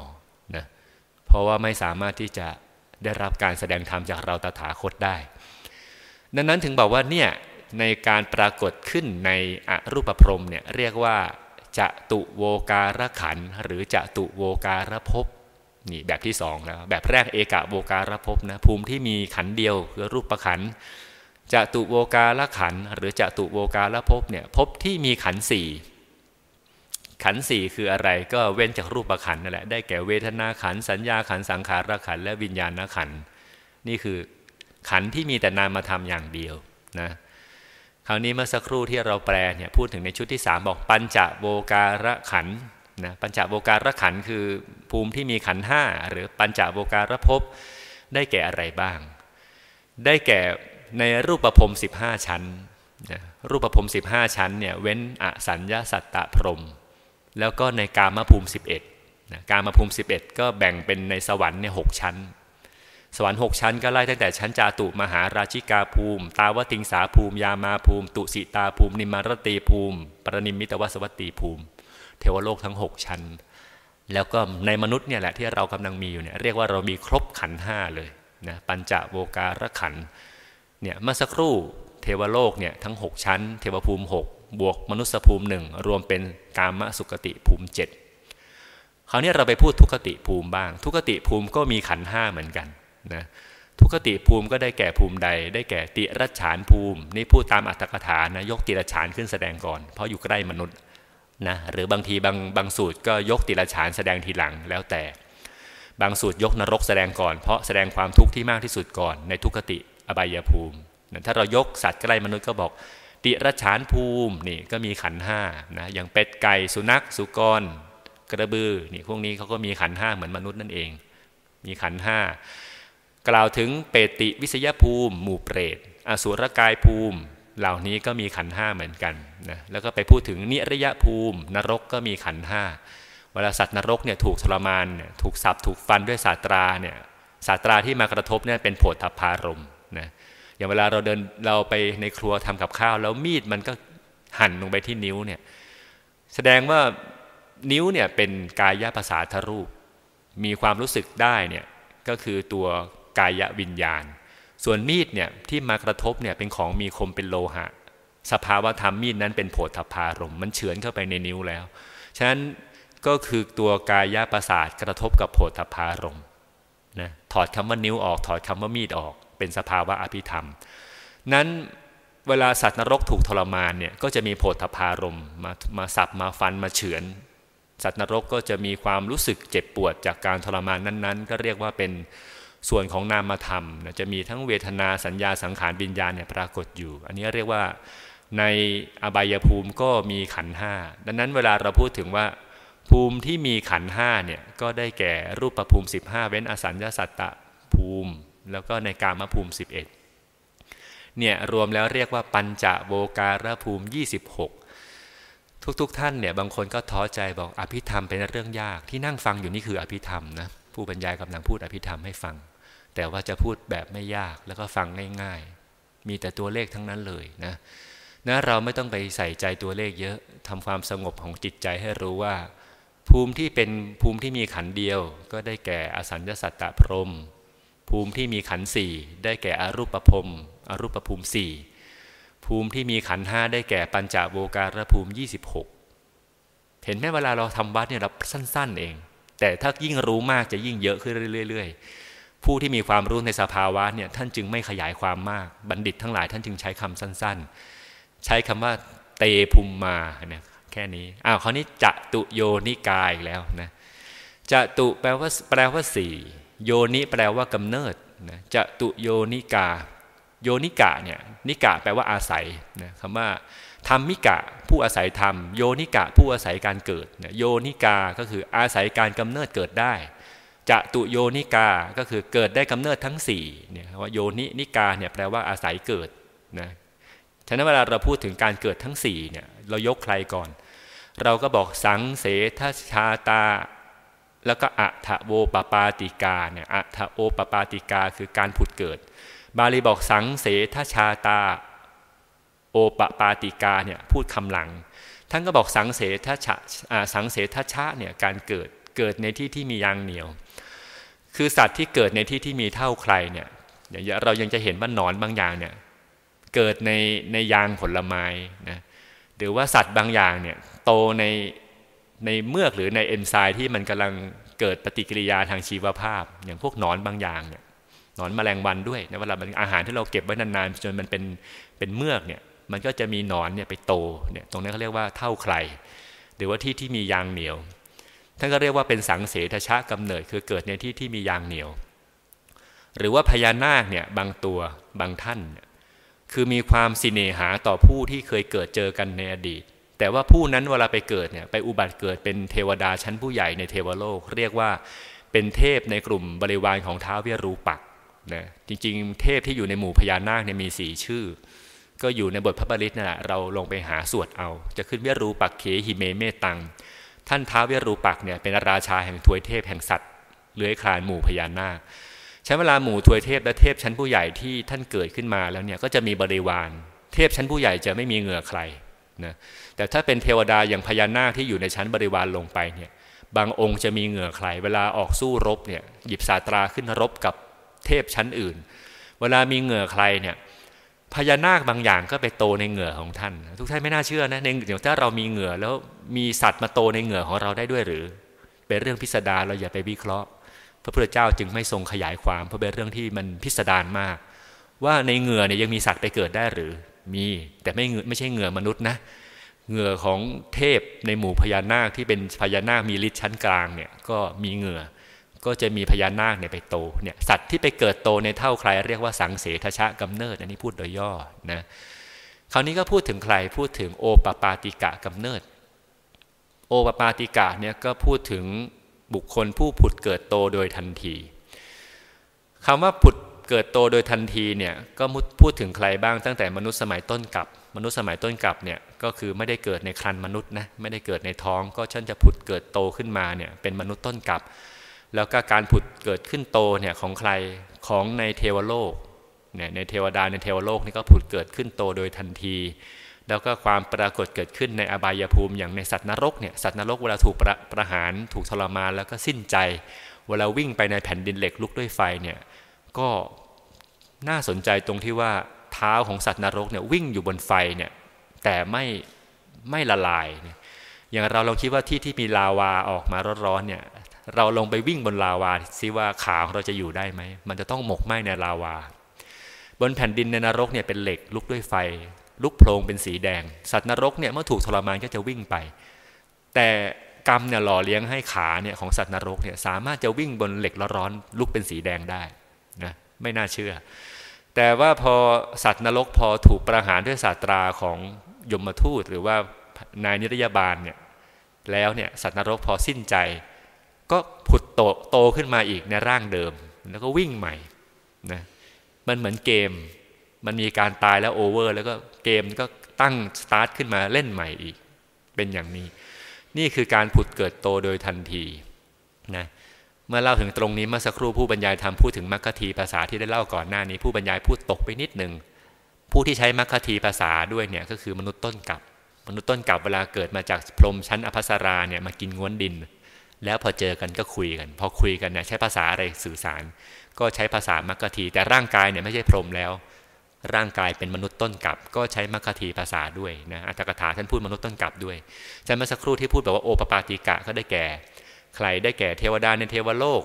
นะเพราะว่าไม่สามารถที่จะได้รับการแสดงธรรมจากเราตถาคตได้ดังนั้นถึงบอกว่าเนี่ยในการปรากฏขึ้นในอรูปพรมเนี่ยเรียกว่าจะตุโวการขัน หรือจะตุโวการภพนี่แบบที่สองนะแบบแรกเอกะโวการภพนะภูมิที่มีขันเดียวคือรูปะขันจะตุโวการขันหรือจะตุโวการภพเนี่ยภพที่มีขันสี่ขันสี่คืออะไรก็เว้นจากรูปขันนั่นแหละได้แก่เวทนาขันสัญญาขันสังขารขันและวิญญาณขันนี่คือขันที่มีแต่นามธรรมอย่างเดียวนะคราวนี้เมื่อสักครู่ที่เราแปลเนี่ยพูดถึงในชุดที่ 3 บอกปัญจโวการขันนะปัญจโวการขันคือภูมิที่มีขันห้าหรือปัญจโวการภพได้แก่อะไรบ้าง ได้แก่ในรูปประพรม15 ชั้นนะรูปประพรม15 ชั้นเนี่ยเว้นอสัญญาสัตตะพรมแล้วก็ในกามภูมิ 11นะกามภูมิ 11 ก็แบ่งเป็นในสวรรค์เนี่ยหชั้น สวรรค์6ชั้น ก็ไล่ตั้งแต่ชั้นจาตุ มหาราชิกาภูมิ ตาวติงสาภูมิ ยามาภูมิ ตุสิตาภูมินิมารตีภูมิ ปรนิมิตวสวัตตีภูมิ เทวโลกทั้ง 6 ชั้น แล้วก็ในมนุษย์เนี่ยแหละที่เรากำลังมีอยู่เนี่ยเรียกว่าเรามีครบขันห้าเลยนะปัญจโวการขันเนี่ยเมื่อสักครู่เทวโลกเนี่ยทั้ง 6 ชั้นเทวภูมิ 6บวกมนุษยภูมิหนึ่งรวมเป็นกามสุขติภูมิ 7 คราวนี้เราไปพูดทุกขติภูมิบ้าง ทุกขติภูมิก็มีขันห้าเหมือนกันนะทุกขติภูมิก็ได้แก่ภูมิใดได้แก่ติรัชานภูมินี่พูดตามอัตถกถานะยกติรัชานขึ้นแสดงก่อน เพราะอยู่ใกล้มนุษย์นะหรือบางทีบางบางสูตรก็ยกติรัชานแสดงทีหลังแล้วแต่ บางสูตรยกนรกแสดงก่อน เพราะแสดงความทุกข์ที่มากที่สุดก่อนในทุกขติอบายภูมิถ้าเรายกสัตว์ใกล้มนุษย์ก็บอกติรชานภูมินี่ก็มีขันห้านะอย่างเป็ดไก่สุนัขสุกร กระบือนี่พวกนี้เขาก็มีขันห้าเหมือนมนุษย์นั่นเอง มีขันห้ากล่าวถึงเปติวิสยภูมิหมู่เปรตอสุรกายภูมิเหล่านี้ก็มีขันห้าเหมือนกันนะแล้วก็ไปพูดถึงนิรยะภูมิ นรกก็มีขันห้าเวลาสัตว์นรกเนี่ยถูกทรมานถูกสับถูกฟันด้วยสาตราเนี่ยสาตราที่มากระทบเนี่ยเป็นโผฏฐพารมณ์อย่างเวลาเราเดินเราไปในครัวทำกับข้าว แล้วมีดมันก็หั่นลงไปที่นิ้วเนี่ยแสดงว่านิ้วเนี่ยเป็นกายภาษาทรูป มีความรู้สึกได้เนี่ยก็คือตัวกายวิญญาณ ส่วนมีดเนี่ยที่มากระทบเนี่ยเป็นของมีคมเป็นโลหะ สภาวะธรรมมีดนั้นเป็นโผฏฐพารมมันเฉือนเข้าไปในนิ้วแล้วฉะนั้นก็คือตัวกายประสาทกระทบกับโผฏฐพารมนะถอดคำว่านิ้วออกถอดคำว่ามีดออกเป็นสภาวะอภิธรรม นั้นเวลาสัตว์นรกถูกทรมานเนี่ย ก็จะมีโผฏพารมมามาสับมาฟันมาเฉือน สัตว์นรกก็จะมีความรู้สึกเจ็บปวดจากการทรมานนั้นๆ ก็เรียกว่าเป็นส่วนของนามธรรม จะมีทั้งเวทนาสัญญาสังขารวิญญาณเนี่ยปรากฏอยู่ อันนี้เรียกว่าในอบายภูมิก็มีขันห้าดังนั้น เวลาเราพูดถึงว่าภูมิที่มีขันห้าเนี่ยก็ได้แก่รูปภูมิ15เว้นอสัญญาสัตตภูมิแล้วก็ในกามภูมิ 11 เนี่ย รวมแล้วเรียกว่าปัญจโวการภูมิ 26 ทุกๆทท่านเนี่ย บางคนก็ท้อใจบอก อภิธรรมเป็นเรื่องยาก ที่นั่งฟังอยู่นี่คืออภิธรรมนะ ผู้บรรยายกำลังพูดอภิธรรมให้ฟัง แต่ว่าจะพูดแบบไม่ยากแล้วก็ฟังง่ายๆมีแต่ตัวเลขทั้งนั้นเลยนะนะเราไม่ต้องไปใส่ใจตัวเลขเยอะทำความสงบของจิตใจให้รู้ว่า ภูมิที่เป็นภูมิที่มีขันเดียว ก็ได้แก่อสัญญสัตตพรมภูมิที่มีขันสี่ได้แก่อรูปภพอรูปภูมิสี่ภูมิที่มีขันห้าได้แก่ปัญจโวการภูมิ 26 เห็นไหมเวลาเราทำวัดเนี่ยเราสั้นๆเอง แต่ถ้ายิ่งรู้มากจะยิ่งเยอะขึ้นเรื่อยๆผู้ที่มีความรู้ในสภาวะเนี่ยท่านจึงไม่ขยายความมากบัณฑิตทั้งหลาย ท่านจึงใช้คำสั้นๆ ใช้คำว่า เตภูมิมาเนี่ยแค่นี้อ้าวคราวนี้จะตุโยนิกายแล้วนะจะตุแปลว่าแปลว่าสี่โยนิแปลว่ากำเนิดนะจะตุโยนิกา โยนิกะเนี่ยนิกะแปลว่าอาศัยนะคำว่าธรรมิกะผู้อาศัยธรรมโยนิกะผู้อาศัยการเกิด โยนิกาก็คืออาศัยการกำเนิดเกิดได้ จะตุโยนิกาก็คือเกิดได้กำเนิดทั้ง4เนี่ยว่าโยนินิกาเนี่ยแปลว่าอาศัยเกิดนะ ฉะนั้นเวลาเราพูดถึงการเกิดทั้ง4เนี่ยเรายกใครก่อน เราก็บอกสังเสทชาตาแล้วก็อัทโวปปาติกาเนี่ยอัทโอปปาติกาคือการผุดเกิด บาลีบอกสังเสทชาตาโอปปาติกาเนี่ยพูดคำหลังท่านก็บอกสังเสทชาสังเสทชาเนี่ยการเกิดเกิดในที่ที่มียางเหนียว คือสัตว์ที่เกิดในที่ที่มีเท่าใครเนี่ยเรายังจะเห็นว่าหนอนบางอย่างเนี่ยเกิดในในยางผลไม้นะหรือว่าสัตว์บางอย่างเนี่ยโตในในเมือกหรือในเอนไซม์ที่มันกำลังเกิดปฏิกิริยาทางชีวภาพอย่างพวกหนอนบางอย่างเนี่ยหนอนแมลงวันด้วยนะเวลาอาหารที่เราเก็บไว้นานๆจนมันเป็นเป็นเมือกเนี่ยมันก็จะมีหนอนเนี่ยไปโตเนี่ยตรงนี้เขาเรียกว่าเท่าใคร หรือว่าที่ที่มียางเหนียว ท่านก็เรียกว่าเป็นสังเสทชะกำเนิดคือเกิดในที่ที่มียางเหนียว หรือว่าพญานาคเนี่ยบางตัวบางท่านคือมีความสิเนหาต่อผู้ที่เคยเกิดเจอกันในอดีตแต่ว่าผู้นั้นเวลาไปเกิดเนี่ยไปอุบัติเกิดเป็นเทวดาชั้นผู้ใหญ่ในเทวโลก เรียกว่าเป็นเทพในกลุ่มบริวารของท้าวเวรูปักนะจริง ๆ เทพที่อยู่ในหมู่พญานาคเนี่ยมีสีชื่อ ก็อยู่ในบทพระบริีนั่นแหละเราลงไปหาสวดเอา จะขึ้นเวรูปักเขหิเมเมตังท่านท้าวเวรูปักเนี่ยเป็นราชาแห่งทวยเทพแห่งสัตว์เลื้อยคลานหมู่พญานาคใช้เวลาหมู่ทวยเทพและเทพชั้นผู้ใหญ่ที่ท่านเกิดขึ้นมาแล้วเนี่ยก็จะมีบริวาร เทพชั้นผู้ใหญ่จะไม่มีเหงื่อใครนะแต่ถ้าเป็นเทวดาอย่างพญานาคที่อยู่ในชั้นบริวารลงไปเนี่ย บางองค์จะมีเหงื่อใครเวลาออกสู้รบเนี่ยหยิบสาตราขึ้นรบกับเทพชั้นอื่น เวลามีเหงื่อใครเนี่ยพญานาคบางอย่างก็ไปโตในเหงื่อของท่าน ทุกท่านไม่น่าเชื่อนะในเดี๋ยวถ้าเรามีเหงื่อแล้วมีสัตว์มาโตในเหงื่อของเราได้ด้วยหรือ เป็นเรื่องพิสดารเราอย่าไปวิเคราะห์ พระพุทธเจ้าจึงไม่ทรงขยายความเพราะเป็นเรื่องที่มันพิสดารมาก ว่าในเหงื่อเนี่ยยังมีสัตว์ไปเกิดได้หรือมีแต่ไม่ไม่ใช่เหงื่อมนุษย์นะเหงื่อของเทพในหมู่พญานาคที่เป็นพญานาคมีฤทธิ์ชั้นกลางเนี่ยก็มีเหงื่อก็จะมีพญานาคเนี่ยไปโตเนี่ยสัตว์ที่ไปเกิดโตในเท่าใคร เรียกว่าสังเสทชะกำเนิดอันนี้พูดโดยย่อนะคราวนี้ก็พูดถึงใครพูดถึงโอปปาติกะกำเนิด โอปปาติกะเนี่ยก็พูดถึงบุคคลผู้ผุดเกิดโตโดยทันทีคำว่าผุดเกิดโตโดยทันทีเนี่ยก็พูดถึงใครบ้างตั้งแต่มนุษย์สมัยต้นกับ มนุษย์สมัยต้นกับเนี่ยก็คือไม่ได้เกิดในครันมนุษย์นะไม่ได้เกิดในท้องก็ฉันจะผุดเกิดโตขึ้นมาเนี่ยเป็นมนุษย์ต้นกับ แล้วก็การผุดเกิดขึ้นโตเนี่ยของใครของในเทวโลกเนี่ยในเทวดาในเทวโลกนี่ก็ผุดเกิดขึ้นโตโดยทันที แล้วก็ความปรากฏเกิดขึ้นในอบายภูมิ อย่างในสัตว์นรกเนี่ยสัตว์นรกเวลาถูกประประหารถูกทรมานแล้วก็สิ้นใจ เวลาวิ่งไปในแผ่นดินเหล็กลุกด้วยไฟเนี่ยก็น่าสนใจตรงที่ว่าเท้าของสัตว์นรกเนี่ยวิ่งอยู่บนไฟเนี่ยแต่ไม่ ไม่ละลายเนี่ยอย่างเราลองคิดว่าที่ที่มี ลาวาออกมาร้อนๆเนี่ย เราลงไปวิ่งบนลาวาซิว่าขาของเราจะอยู่ได้ไหม มันจะต้องหมกไหมในลาวา บนแผ่นดินในนรกเนี่ยเป็นเหล็กลุกด้วยไฟ ลุกโพลงเป็นสีแดง สัตว์นรกเนี่ยเมื่อถูกทรมานก็จะวิ่งไป แต่กรรมเนี่ยหล่อเลี้ยงให้ขาเนี่ยของสัตว์นรกเนี่ยสามารถจะวิ่งบนเหล็กร้อนๆลุกเป็นสีแดงได้ไม่น่าเชื่อ แต่ว่าพอสัตว์นรกพอถูกประหารด้วยศาสตราของยมทูต หรือว่านายนิรยาบาลเนี่ย แล้วเนี่ยสัตว์นรกพอสิ้นใจ ก็ผุดโตโตขึ้นมาอีกในร่างเดิม แล้วก็วิ่งใหม่ นะ มันเหมือนเกม มันมีการตายแล้วโอเวอร์ แล้วก็เกมก็ตั้งสตาร์ทขึ้นมาเล่นใหม่อีก เป็นอย่างนี้ นี่คือการผุดเกิดโตโดยทันที นะเมื่อเล่าถึงตรงนี้เมื่อสักครู่ผู้บรรยายทำพูดถึงมัคคทีภาษาที่ได้เล่าก่อนหน้านี้ ผู้บรรยายพูดตกไปนิดหนึ่งผู้ที่ใช้มัคคทีภาษาด้วยเนี่ยก็คือมนุษย์ต้นกับ มนุษย์ต้นกับเวลาเกิดมาจากพรมชั้นอภัสราเนี่ยมากินง้วนดิน แล้วพอเจอกันก็คุยกันพอคุยกันเนี่ยใช้ภาษาอะไรสื่อสาร ก็ใช้ภาษามัคคทีแต่ร่างกายเนี่ยไม่ใช่พรมแล้ว ร่างกายเป็นมนุษย์ต้นกับ ก็ใช้มัคคทีภาษาด้วยนะอัตถกถาท่านพูดมนุษย์ต้นกับด้วยใช่เมื่อสักครู่ที่พูดแบบว่าโอปปาติกะก็ได้แก่ใครได้แก่เทวดาในเทวโลก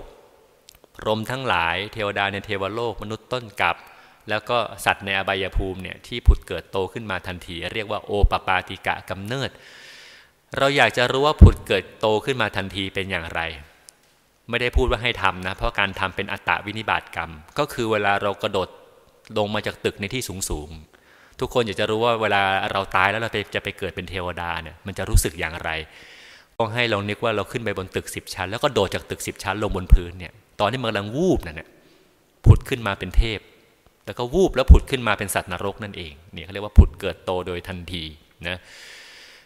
รมทั้งหลายเทวดาในเทวโลกมนุษย์ต้นกับ แล้วก็สัตว์ในอบายภูมิเนี่ยที่ผุดเกิดโตขึ้นมาทันที เรียกว่าโอปปาติกะกำเนิด เราอยากจะรู้ว่าผุดเกิดโตขึ้นมาทันทีเป็นอย่างไร ไม่ได้พูดว่าให้ทำนะเพราะการทำเป็นอัตตวินิบาตกรรม ก็คือเวลาเรากระโดดลงมาจากตึกในที่สูงสูงทุกคนอยากจะรู้ว่าเวลาเราตายแล้วเราจะไปเกิดเป็นเทวดาเนี่ยมันจะรู้สึกอย่างไร้องให้เรานึกว่าเราขึ้นไปบนตึกสิบชั้น แล้วก็โดดจากตึกสิบชั้น ลงบนพื้นเนี่ยตอนนี้มันกำลังวูบนั่นแหละผุดขึ้นมาเป็นเทพแล้วก็วูบแล้วผุดขึ้นมาเป็นสัตว์นรกนั่นเองเนี่ยเขาเรียกว่าผุดเกิดโตโดยทันทีนะ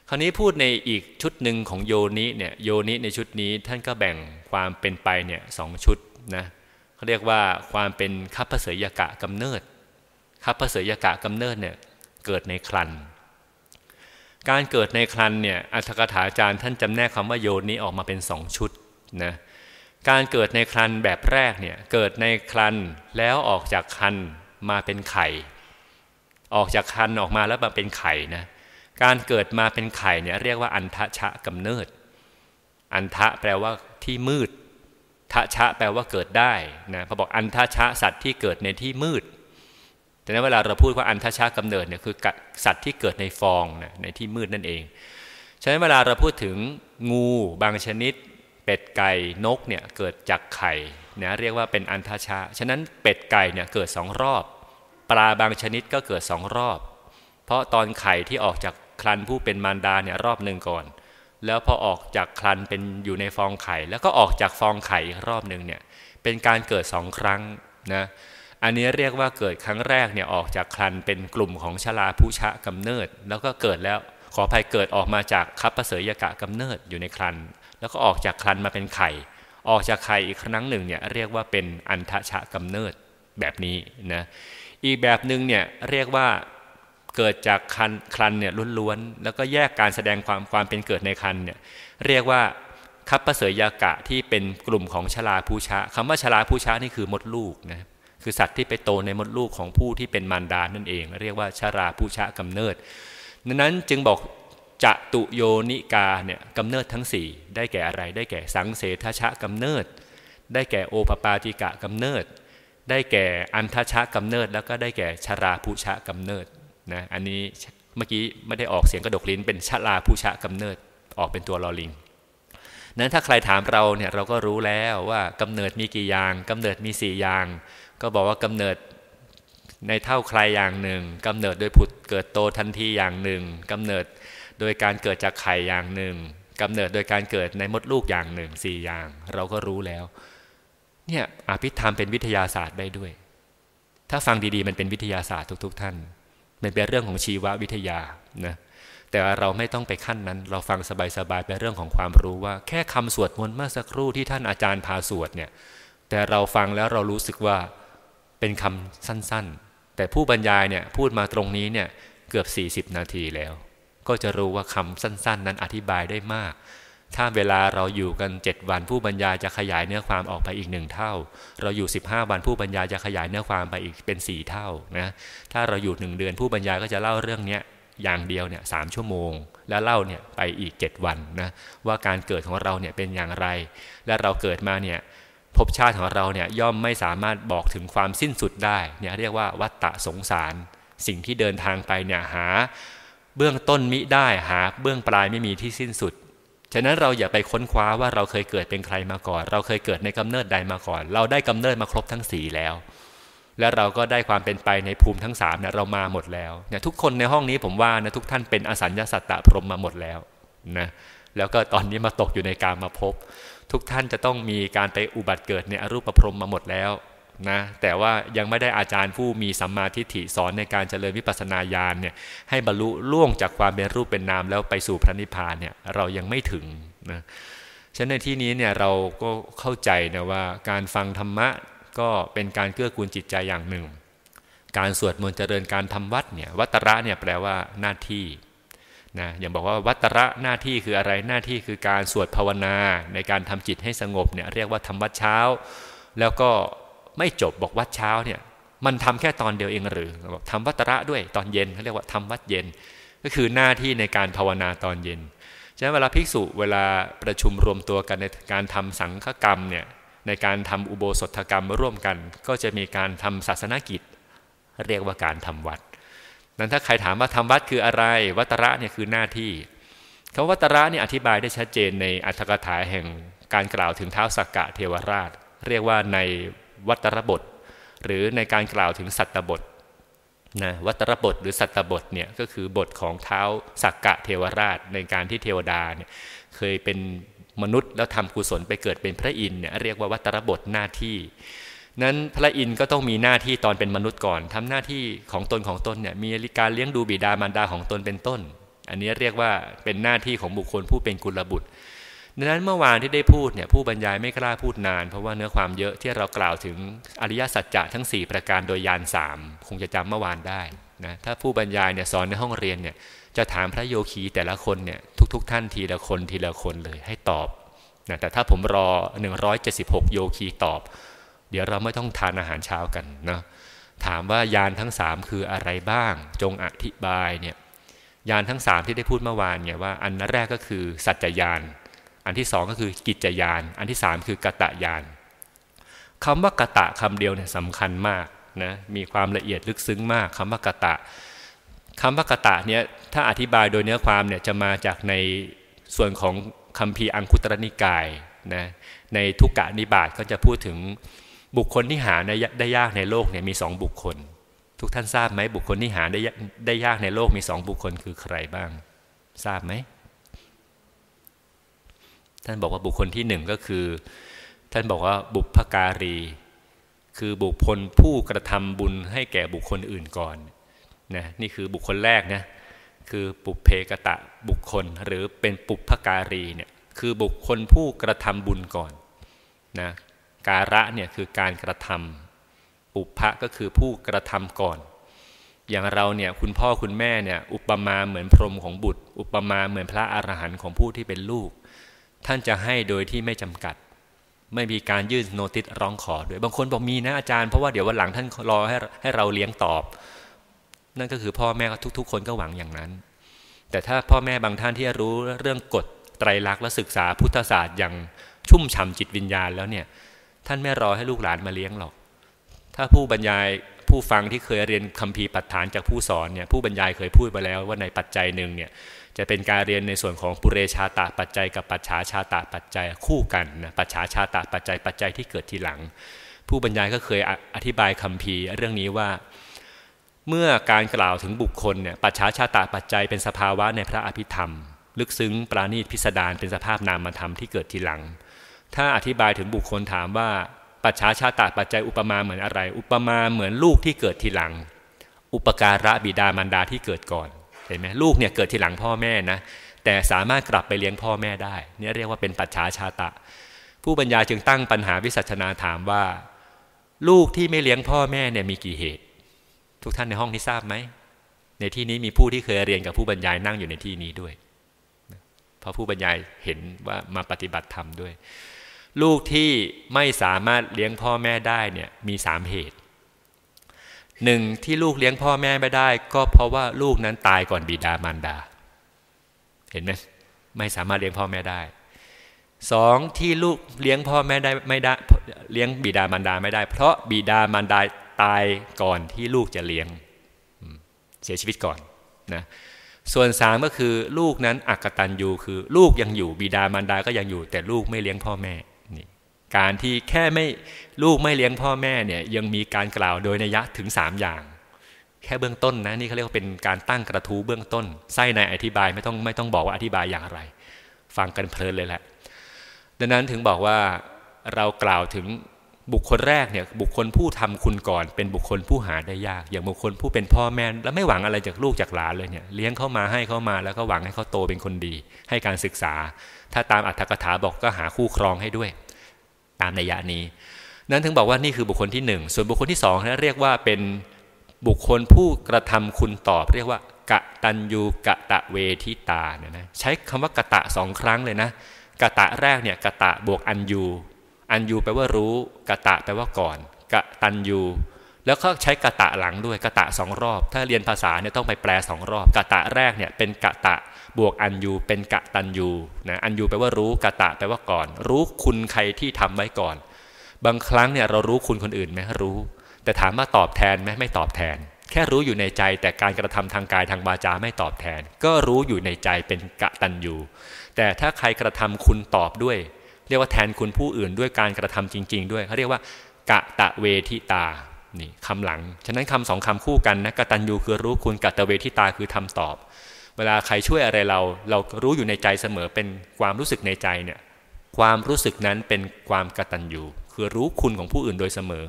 คราวนี้พูดในอีกชุดหนึ่งของโยนิเนี่ยโยนิในชุดนี้ท่านก็แบ่งความเป็นไปเนี่ยสองชุดนะเขาเรียกว่าความเป็นคัพเสยยกะกำเนิดคัพเสยกะกำเนิดเนี่ยเกิดในครันการเกิดในครันเนี่ยอัธกถาอาจารย์ท่านจำแนกคำว่าโยนี้ออกมาเป็นสองชุดนะการเกิดในครันแบบแรกเนี่ย เกิดในครันแล้วออกจากครันมาเป็นไข่ออกจากครันออกมาแล้วมาเป็นไข่นะการเกิดมาเป็นไข่เนี่ยเรียกว่าอันทะชะกำเนิด อันทะแปลว่าที่มืดทะชะแปลว่าเกิดได้นะพอบอกอันทะชะสัตว์ที่เกิดในที่มืดแต่นั้นเวลาเราพูดว่าอันทชากำเนิดเนี่ยคือสัตว์ที่เกิดในฟองนะในที่มืดนั่นเอง ฉะนั้นเวลาเราพูดถึงงูบางชนิด เป็ดไก่นกเนี่ยเกิดจากไข่นะเรียกว่าเป็นอันทชาฉะนั้นเป็ดไก่เนี่ยเกิดสองรอบ ปลาบางชนิดก็เกิดสองรอบ เพราะตอนไข่ที่ออกจากคลันผู้เป็นมารดาเนี่ยรอบหนึ่งก่อน แล้วพอออกจากคลันเป็นอยู่ในฟองไข่ แล้วก็ออกจากฟองไข่อีกรอบหนึ่งเนี่ยเป็นการเกิดสองครั้งนะอันนี้เรียกว่าเกิดครั้งแรกเนี่ยออกจากครันเป็นกลุ่มของชลาผู้ชะกำเนิด แล้วก็เกิดแล้วขออภัยเกิดออกมาจากคับประเสริยกะกำเนิดอยู่ในครันแล้วก็ออกจากครันมาเป็นไข่ออกจากไข่อีกครั้งหนึ่งเนี่ยเรียกว่าเป็นอันทชะกำเนิดแบบนี้นะ อีกแบบหนึ่งเนี่ยเรียกว่าเกิดจากครันครันเนี่ยล้วนๆแล้วก็แยกการแสดงความความเป็นเกิดในครันเนี่ยเรียกว่าคับประเสริยากะที่เป็นกลุ่มของชลาผู้ชะคำว่าชลาผู้ชะนี่คือมดลูกนะคือสัตว์ที่ไปโตในมดลูกของผู้ที่เป็นมารดานั่นเอง เรียกว่าชาราผู้ชะกำเนิดดังนั้นจึงบอกจะตุโยนิกาเนี่ยกำเนิดทั้ง 4 ได้แก่อะไรได้แก่สังเสทชะกำเนิด ได้แก่โอปปาติกะกำเนิด ได้แก่อันทชะกำเนิดแล้วก็ได้แก่ชาราผู้ชะกำเนิดนะอันนี้เมื่อกี้ไม่ได้ออกเสียงกระดกลิ้นเป็นชาราผู้ชะกำเนิดออกเป็นตัวลอลิง นั้นถ้าใครถามเราเนี่ยเราก็รู้แล้วว่ากำเนิดมีกี่อย่าง กำเนิดมี4อย่างก็บอกว่ากำเนิดในเท่าใครอย่างหนึ่ง กำเนิดโดยผุดเกิดโตทันทีอย่างหนึ่ง กำเนิดโดยการเกิดจากไข่อย่างหนึ่ง กำเนิดโดยการเกิดในมดลูกอย่างหนึ่งสี่อย่าง เราก็รู้แล้วเนี่ยอภิธรรมเป็นวิทยาศาสตร์ได้ด้วย ถ้าฟังดีๆมันเป็นวิทยาศาสตร์ทุก ๆ ท่านมันเป็นเรื่องของชีววิทยานะแต่เราไม่ต้องไปขั้นนั้น เราฟังสบายๆเป็นเรื่องของความรู้ว่า แค่คำสวดมนต์เมื่อสักครู่ที่ท่านอาจารย์พาสวดเนี่ย แต่เราฟังแล้วเรารู้สึกว่าเป็นคำสั้นๆ แต่ผู้บรรยายเนี่ยพูดมาตรงนี้เนี่ยเกือบ 40 นาทีแล้วก็จะรู้ว่าคำสั้นๆนั้นอธิบายได้มากถ้าเวลาเราอยู่กัน 7 วันผู้บรรยาย จะขยายเนื้อความออกไปอีกหนึ่งเท่าเราอยู่ 15 วันผู้บรรยายจะขยายเนื้อความไปอีกเป็น 4 เท่านะถ้าเราอยู่หนึ่งเดือนผู้บรรยายก็จะเล่าเรื่องเนี้ยอย่างเดียวเนี่ยสชั่วโมงแล้วเล่าเนี่ยไปอีก 7 วันนะว่าการเกิดของเราเนี่ยเป็นอย่างไร และเราเกิดมาเนี่ยภพชาติของเราเนี่ยย่อมไม่สามารถบอกถึงความสิ้นสุดได้เนี่ยเรียกว่าวัตตะสงสารสิ่งที่เดินทางไปเนี่ยหาเบื้องต้นมิได้หาเบื้องปลายไม่มีที่สิ้นสุดฉะนั้นเราอย่าไปค้นคว้าว่าเราเคยเกิดเป็นใครมาก่อน เราเคยเกิดในกำเนิดใดมาก่อน เราได้กำเนิดมาครบทั้งสีแล้ว และเราก็ได้ความเป็นไปในภูมิทั้งสามเนี่ยเรามาหมดแล้วเนี่ยทุกคนในห้องนี้ผมว่านะทุกท่านเป็นอสัญญาสัตตะพรมมาหมดแล้วนะแล้วก็ตอนนี้มาตกอยู่ในการมาพบทุกท่านจะต้องมีการไปอุบัติเกิดในอรูปพรหมมาหมดแล้วนะแต่ว่ายังไม่ได้อาจารย์ผู้มีสัมมาทิฏฐิสอนในการเจริญวิปัสสนาญาณเนี่ยให้บรรลุล่วงจากความเป็นรูปเป็นนามแล้วไปสู่พระนิพพานเนี่ยเรายังไม่ถึงนะฉะนั้นในที่นี้เนี่ยเราก็เข้าใจนะว่าการฟังธรรมะก็เป็นการเกื้อกูลจิตใจอย่างหนึ่ง การสวดมนต์เจริญการทำวัดเนี่ยวัตระเนี่ยแปลว่าหน้าที่นะอย่างบอกว่าวัตระหน้าที่คืออะไรหน้าที่คือการสวดภาวนา ในการทำจิตให้สงบเนี่ยเรียกว่าทำวัดเช้า แล้วก็ไม่จบบอกวัดเช้าเนี่ยมันทำแค่ตอนเดียวเองหรือบอกทำวัตระด้วยตอนเย็นเขาเรียกว่าทำวัดเย็นก็คือหน้าที่ในการภาวนาตอนเย็นฉะนั้นเวลาภิกษุเวลาประชุมรวมตัวกันในการทำสังฆกรรมเนี่ยในการทำอุโบสถกรรมร่วมกัน ก็จะมีการทำศาสนกิจ เรียกว่าการทำวัดนั้นถ้าใครถามว่าทำวัดคืออะไรวัตระเนี่ยคือหน้าที่คำวัตระเนี่ยอธิบายได้ชัดเจนในอัธกถาแห่งการกล่าวถึงเท้าสักกะเทวราช เรียกว่าในวัตรบท หรือในการกล่าวถึงสัตตบทนะวัตรบทหรือสัตตบทเนี่ยก็คือบทของเท้าสักกะเทวราชในการที่เทวดาเนี่ยเคยเป็นมนุษย์แล้วทำกุศลไปเกิดเป็นพระอินทร์เนี่ยเรียกว่าวัตรบทหน้าที่นั้นพระอินทร์ก็ต้องมีหน้าที่ตอนเป็นมนุษย์ก่อน ทำหน้าที่ของตนของตนเนี่ยมีการเลี้ยงดูบิดามารดาของตนเป็นต้น อันนี้เรียกว่าเป็นหน้าที่ของบุคคลผู้เป็นกุลบุตรดังนั้นเมื่อวานที่ได้พูดเนี่ย ผู้บรรยายไม่กล้าพูดนาน เพราะว่าเนื้อความเยอะที่เรากล่าวถึงอริยสัจจะทั้ง 4 ประการโดยยานสามคงจะจำเมื่อวานได้นะถ้าผู้บรรยายเนี่ยสอนในห้องเรียนเนี่ยจะถามพระโยคีแต่ละคนเนี่ยทุกๆทท่านทีละคนทีละคนเลยให้ตอบนะแต่ถ้าผมรอ 176 โยคีตอบเดี๋ยวเราไม่ต้องทานอาหารเช้ากันนะถามว่ายานทั้งสามคืออะไรบ้าง จงอธิบายเนี่ยยานทั้งสามที่ได้พูดเมื่อวานเนี่ยว่า อันแรกก็คือสัจจยานอันที่สองก็คือกิจยาน อันที่สามคือกะตะยานคำว่ากะตะคำเดียวเนี่ยสำคัญมากนะ มีความละเอียดลึกซึ้งมากคำว่ากะตะคำว่ากะตะเนี่ยถ้าอธิบายโดยเนื้อความเนี่ยจะมาจากในส่วนของคำพีอังคุตรนิกายนะ ในทุกกะนิบาตก็จะพูดถึงบุคคลที่หาได้ยากในโลกเนี่ยมีสองบุคคลทุกท่านทราบไหมบุคคลที่หาได้ได้ยากในโลกมีสองบุคคลคือใครบ้าง ทราบไหม ท่านบอกว่าบุคคลที่หนึ่งก็คือ ท่านบอกว่าบุพการี คือบุคคลผู้กระทำบุญให้แก่บุคคลอื่นก่อนนะนี่คือบุคคลแรกนะคือปุเพกะตะบุคคลหรือเป็นปุพการีเนี่ย คือบุคคลผู้กระทำบุญก่อนนะการะเนี่ยคือการกระทำอุปะก็คือผู้กระทำก่อน อย่างเราเนี่ยคุณพ่อคุณแม่เนี่ยอุปมาเหมือนพรหมของบุตร อุปมาเหมือนพระอรหันต์ของผู้ที่เป็นลูก ท่านจะให้โดยที่ไม่จำกัด ไม่มีการยื่นโนติสร้องขอด้วยบางคนบอก มีนะอาจารย์ เพราะว่าเดี๋ยววันหลังท่านรอให้ให้เราเลี้ยงตอบ นั่นก็คือพ่อแม่ ทุก ๆ คนก็หวังอย่างนั้น แต่ถ้าพ่อแม่บางท่านที่รู้เรื่องกฎไตรลักษณ์และศึกษาพุทธศาสตร์อย่างชุ่มฉ่ำจิตวิญญาณแล้วเนี่ยท่านไม่รอให้ลูกหลานมาเลี้ยงหรอก ถ้าผู้บรรยายผู้ฟังที่เคยเรียนคัมภีร์ปัจฐานจากผู้สอนเนี่ย ผู้บรรยายเคยพูดไปแล้วว่าในปัจจัยหนึ่งเนี่ย จะเป็นการเรียนในส่วนของปุเรชาตาปัจจัย กับปัจฉาชาตาปัจจัยคู่กันนะ ปัจฉาชาตาปัจจัยปัจจัยที่เกิดทีหลัง ผู้บรรยายก็เคยอธิบายคัมภีร์ เรื่องนี้ว่า เมื่อการกล่าวถึงบุคคลเนี่ย ปัจฉาชาตาปัจจัยเป็นสภาวะในพระอภิธรรม ลึกซึ้งปราณีตพิสดารเป็นสภาพนามธรรมที่เกิดทีหลังถ้าอธิบายถึงบุคคลถามว่า ปัจฉาชาตาปัจจัยอุปมาเหมือนอะไร อุปมาเหมือนลูกที่เกิดทีหลัง อุปการะบิดามารดาที่เกิดก่อนเห็นไหมลูกเนี่ยเกิดทีหลังพ่อแม่นะแต่สามารถกลับไปเลี้ยงพ่อแม่ได้เนี่ยเรียกว่าเป็นปัจฉาชาตะ ผู้บรรยายจึงตั้งปัญหาวิสัชนาถามว่า ลูกที่ไม่เลี้ยงพ่อแม่เนี่ยมีกี่เหตุ ทุกท่านในห้องนี้ทราบไหมในที่นี้มีผู้ที่เคยเรียนกับผู้บรรยายนั่งอยู่ในที่นี้ด้วยเพราะผู้บรรยายเห็นว่ามาปฏิบัติธรรมด้วยลูกที่ไม่สามารถเลี้ยงพ่อแม่ได้เนี่ยมีสามเหตุหนึ่งที่ลูกเลี้ยงพ่อแม่ไม่ได้ก็เพราะว่าลูกนั้นตายก่อนบิดามารดา เห็นไหมไม่สามารถเลี้ยงพ่อแม่ได้สองที่ลูกเลี้ยงพ่อแม่ได้ไม่ได้เลี้ยงบิดามารดาไม่ได้ เพราะบิดามารดาตายก่อนที่ลูกจะเลี้ยงเสียชีวิตก่อนนะส่วนสามก็คือลูกนั้นอักตันยูคือลูกยังอยู่บิดามารดาก็ยังอยู่แต่ลูกไม่เลี้ยงพ่อแม่การที่แค่ไม่ลูกไม่เลี้ยงพ่อแม่เนี่ยยังมีการกล่าวโดยนัยะถึง3อย่าง แค่เบื้องต้นนะ นี่เขาเรียกว่าเป็นการตั้งกระทู้เบื้องต้นไส้ในอธิบายไม่ต้องไม่ต้องบอกว่าอธิบายอย่างไร ฟังกันเพลินเลยแหละดังนั้นถึงบอกว่าเรากล่าวถึงบุคคลแรกเนี่ยบุคคลผู้ทำคุณก่อน เป็นบุคคลผู้หาได้ยาก อย่างบุคคลผู้เป็นพ่อแม่แล้วไม่หวังอะไรจากลูกจากหลานเลยเนี่ยเลี้ยงเข้ามาให้เข้ามา แล้วก็หวังให้เขาโตเป็นคนดี ให้การศึกษา ถ้าตามอัธกถาบอกก็หาคู่ครองให้ด้วยตามในยะนี้นั้นถึงบอกว่านี่คือบุคคลที่1ส่วนบุคคลที่2นะเรียกว่าเป็นบุคคลผู้กระทำคุณตอบ เรียกว่ากะตันยูกะตะเวทิตาเนี่ยนะใช้คำว่ากะตะสองครั้งเลยนะกะตะแรกเนี่ยกะตะบวกอันยู อันยูแปลว่ารู้กะตะแปลว่าก่อนกะตันยูแล้วก็ใช้กะตะหลังด้วยกะตะสองรอบ ถ้าเรียนภาษาเนี่ยต้องไปแปลสองรอบกะตะแรกเนี่ยเป็นกะตะบวกอันยูเป็นกะตันยูนะอันยูแปลว่ารู้กะตะแปลว่าก่อน รู้คุณใครที่ทำไว้ก่อน บางครั้งเนี่ยเรารู้คุณคนอื่นไหมรู้ แต่ถามว่าตอบแทนไหมไม่ตอบแทน แค่รู้อยู่ในใจแต่การกระทำทางกายทางวาจาไม่ตอบแทน ก็รู้อยู่ในใจเป็นกะตันยู แต่ถ้าใครกระทำคุณตอบด้วย เรียกว่าแทนคุณผู้อื่นด้วยการกระทำจริง ๆ ด้วยเขาเรียกว่ากะตะเวทิตานี่คำหลังฉะนั้นคำสองคำคู่กันนะกตัญญูคือรู้คุณกะตะเวทิตาคือทำตอบเวลาใครช่วยอะไรเราเรารู้อยู่ในใจเสมอเป็นความรู้สึกในใจเนี่ยความรู้สึกนั้นเป็นความกตัญญูคือรู้คุณของผู้อื่นโดยเสมอ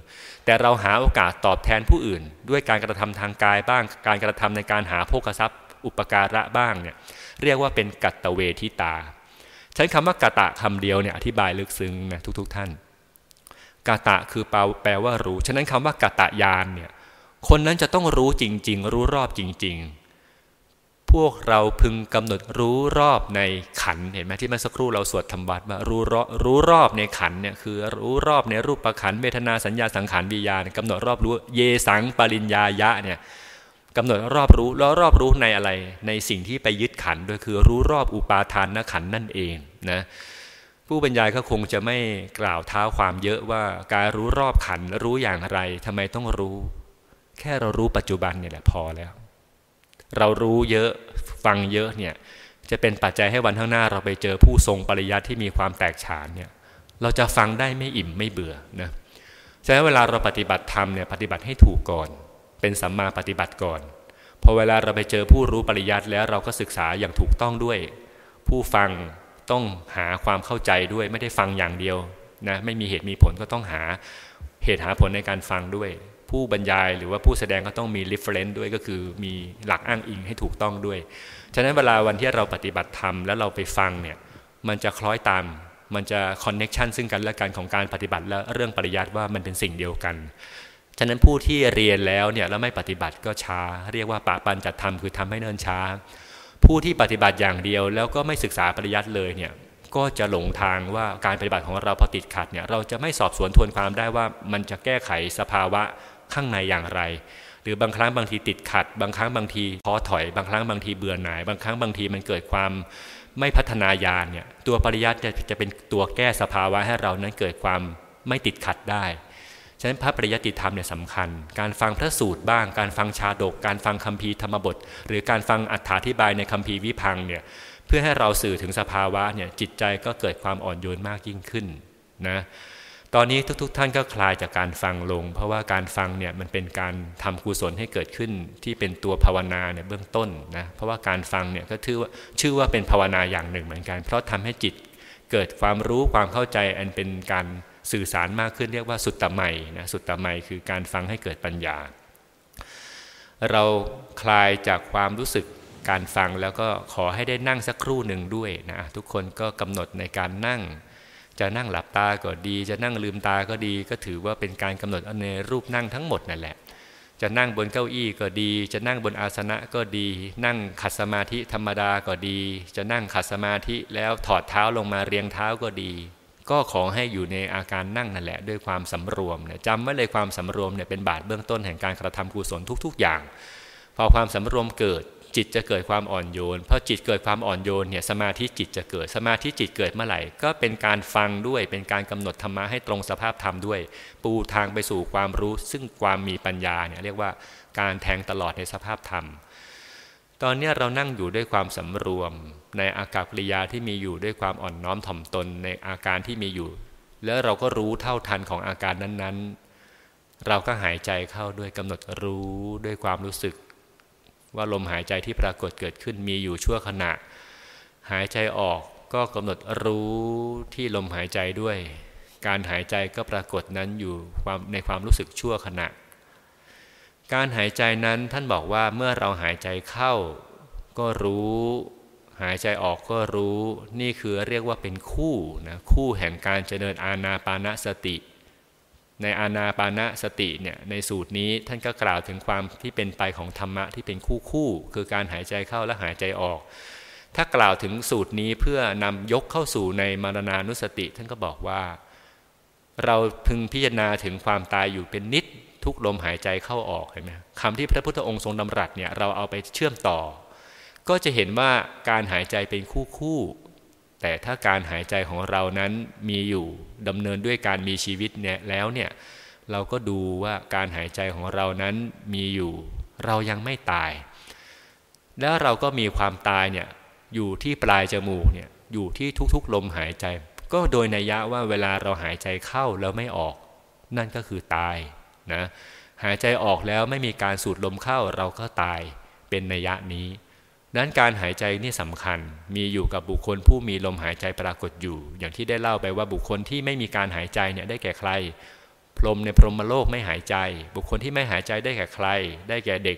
แต่เราหาโอกาสตอบแทนผู้อื่น ด้วยการกระทำทางกายบ้าง การกระทำในการหาโภคทรัพย์ อุปการะบ้างเนี่ยเรียกว่าเป็นกัตเวทิตาใช้คำว่ากะตะคำเดียวเนี่ยอธิบายลึกซึ้งนะทุกๆท่านกะตะคือแปลว่ารู้ฉะนั้นคำว่ากะตะยานเนี่ยคนนั้นจะต้องรู้จริงๆ รู้รอบจริง ๆพวกเราพึงกำหนดรู้รอบในขันเห็นไหมที่เมื่อสักครู่เราสวดธรรมบัรว่ารู้รอบรู้รอบในขันเนี่ยคือ รู้รอบในรูปประขันเวทนาสัญญาสังขารวิญญาณกำหนดรอบรู้เยสังปริญญายะเนี่ยกำหนดรอบรู้แล้วรอบรู้ในอะไร ในสิ่งที่ไปยึดขันด้วยคือรู้รอบอุปาทานนขันนั่นเองนะผู้บรรยายก็คงจะไม่กล่าวเท้าความเยอะว่าการรู้รอบขันรู้อย่างไรทำไมต้องรู้ แค่เรารู้ปัจจุบันเนี่ยแหละพอแล้วเรารู้เยอะฟังเยอะเนี่ยจะเป็นปัจจัยให้วันข้างหน้าเราไปเจอผู้ทรงปริยัติที่มีความแตกฉานเนี่ยเราจะฟังได้ไม่อิ่มไม่เบื่อนะ ฉะนั้นเวลาเราปฏิบัติธรรมเนี่ยปฏิบัติให้ถูกก่อนเป็นสัมมาปฏิบัติก่อนพอเวลาเราไปเจอผู้รู้ปริยัติแล้วเราก็ศึกษาอย่างถูกต้องด้วย ผู้ฟังต้องหาความเข้าใจด้วยไม่ได้ฟังอย่างเดียวนะไม่มีเหตุมีผลก็ต้องหาเหตุหาผลในการฟังด้วยผู้บรรยายหรือว่าผู้แสดงก็ต้องมี reference ด้วยก็คือมีหลักอ้างอิงให้ถูกต้องด้วย ฉะนั้นเวลาวันที่เราปฏิบัติธรรมแล้วเราไปฟังเนี่ย มันจะคล้อยตาม มันจะ connection ซึ่งกันและกันของการปฏิบัติและเรื่องปริยัติว่ามันเป็นสิ่งเดียวกัน ฉะนั้นผู้ที่เรียนแล้วเนี่ยแล้วไม่ปฏิบัติก็ช้า เรียกว่าปะปันจัดทำคือทำให้เนิ่นช้า ผู้ที่ปฏิบัติอย่างเดียวแล้วก็ไม่ศึกษาปริยัติเลยเนี่ย ก็จะหลงทางว่าการปฏิบัติของเราพอติดขัดเนี่ยเราจะไม่สอบสวนทวนความได้ว่ามันจะแก้ไขสภาวะข้างในอย่างไร หรือบางครั้งบางทีติดขัดบางครั้งบางทีท้อถอยบางครั้งบางทีเบื่อหน่ายบางครั้งบางทีมันเกิดความไม่พัฒนาญาณเนี่ยตัวปริยัติจะจะเป็นตัวแก้สภาวะ ให้เรานั้นเกิดความไม่ติดขัดได้ฉะนั้นพระปริยัติธรรมเนี่ยสำคัญ การฟังพระสูตรบ้าง การฟังชาดก การฟังคัมภีร์ธรรมบทหรือการฟังอัฏฐาธิบายในคัมภีร์วิพังเนี่ยเพื่อให้เราสื่อถึงสภาวะเนี่ยจิตใจก็เกิดความอ่อนโยนมากยิ่งขึ้นนะตอนนี้ทุกๆทท่านก็คลายจากการฟังลง เพราะว่าการฟังเนี่ย มันเป็นการทำกุศลให้เกิดขึ้นที่เป็นตัวภาวนาเนี่ยเบื้องต้นนะเพราะว่าการฟังเนี่ยก็ชื่อว่าชื่อว่าเป็นภาวนาอย่างหนึ่งเหมือนกัน เพราะทำให้จิตเกิดความรู้ความเข้าใจ อันเป็นการสื่อสารมากขึ้นเรียกว่าสุตตะไมนะสุตตะไมคือการฟังให้เกิดปัญญา เราคลายจากความรู้สึกการฟังแล้วก็ขอให้ได้นั่งสักครู่หนึ่งด้วยนะทุกคนก็กำหนดในการนั่งจะนั่งหลับตาก็ดี จะนั่งลืมตาก็ดี ก็ถือว่าเป็นการกำหนดในรูปนั่งทั้งหมดนั่นแหละ จะนั่งบนเก้าอี้ก็ดี จะนั่งบนอาสนะก็ดี นั่งขัดสมาธิธรรมดาก็ดี จะนั่งขัดสมาธิแล้วถอดเท้าลงมาเรียงเท้าก็ดี ก็ขอให้อยู่ในอาการนั่งนั่นแหละด้วยความสำรวมเนี่ยจำไว้เลยความสำรวมเนี่ยเป็นบาทเบื้องต้นแห่งการกระทำกุศลทุก ๆ อย่าง พอความสำรวมเกิดจิตจะเกิดความอ่อนโยนพอจิตเกิดความอ่อนโยนเนี่ยสมาธิจิตจะเกิดสมาธิจิตเกิดเมื่อไหร่ ก็เป็นการฟังด้วยเป็นการกำหนดธรรมะให้ตรงสภาพธรรมด้วย ปูทางไปสู่ความรู้ ซึ่งความมีปัญญาเนี่ยเรียกว่าการแทงตลอดในสภาพธรรม ตอนนี้เรานั่งอยู่ด้วยความสำรวมในอากาศปริยาที่มีอยู่ด้วยความอ่อนน้อมถ่อมตนในอาการที่มีอยู่ แล้วเราก็รู้เท่าทันของอาการนั้นๆ เราก็หายใจเข้าด้วยกำหนดรู้ด้วยความรู้สึกว่าลมหายใจที่ปรากฏเกิดขึ้นมีอยู่ชั่วขณะ หายใจออกก็กำหนดรู้ที่ลมหายใจด้วย การหายใจก็ปรากฏนั้นอยู่ความในความรู้สึกชั่วขณะ การหายใจนั้นท่านบอกว่าเมื่อเราหายใจเข้าก็รู้ หายใจออกก็รู้นี่คือเรียกว่าเป็นคู่นะคู่แห่งการเจริญอาณาปานสติในอาณาปานะสติเนี่ยในสูตรนี้ท่านก็กล่าวถึงความที่เป็นไปของธรรมะที่เป็นคู่คู่คือการหายใจเข้าและหายใจออก ถ้ากล่าวถึงสูตรนี้เพื่อนำยกเข้าสู่ในมรณานุสติท่านก็บอกว่า เราพึงพิจารณาถึงความตายอยู่เป็นนิดทุกลมหายใจเข้าออกเห็นไหมคำที่พระพุทธองค์ทรงดำรัสเนี่ยเราเอาไปเชื่อมต่อ ก็จะเห็นว่าการหายใจเป็นคู่คู่แต่ถ้าการหายใจของเรานั้นมีอยู่ดำเนินด้วยการมีชีวิตเนี่ยแล้วเนี่ยเราก็ดูว่าการหายใจของเรานั้นมีอยู่เรายังไม่ตาย แล้วเราก็มีความตายเนี่ยอยู่ที่ปลายจมูกเนี่ยอยู่ที่ทุกๆลมหายใจ ก็โดยนัยยะว่าเวลาเราหายใจเข้าแล้วไม่ออก นั่นก็คือตายนะหายใจออกแล้วไม่มีการสูดลมเข้าเราก็ตายเป็นนัยยะนี้ดังนั้นการหายใจนี่สำคัญมีอยู่กับบุคคลผู้มีลมหายใจปรากฏอยู่ อย่างที่ได้เล่าไปว่าบุคคลที่ไม่มีการหายใจเนี่ยได้แก่ใคร พรมในพรหมโลกไม่หายใจ บุคคลที่ไม่หายใจได้แก่ใคร ได้แก่เด็ก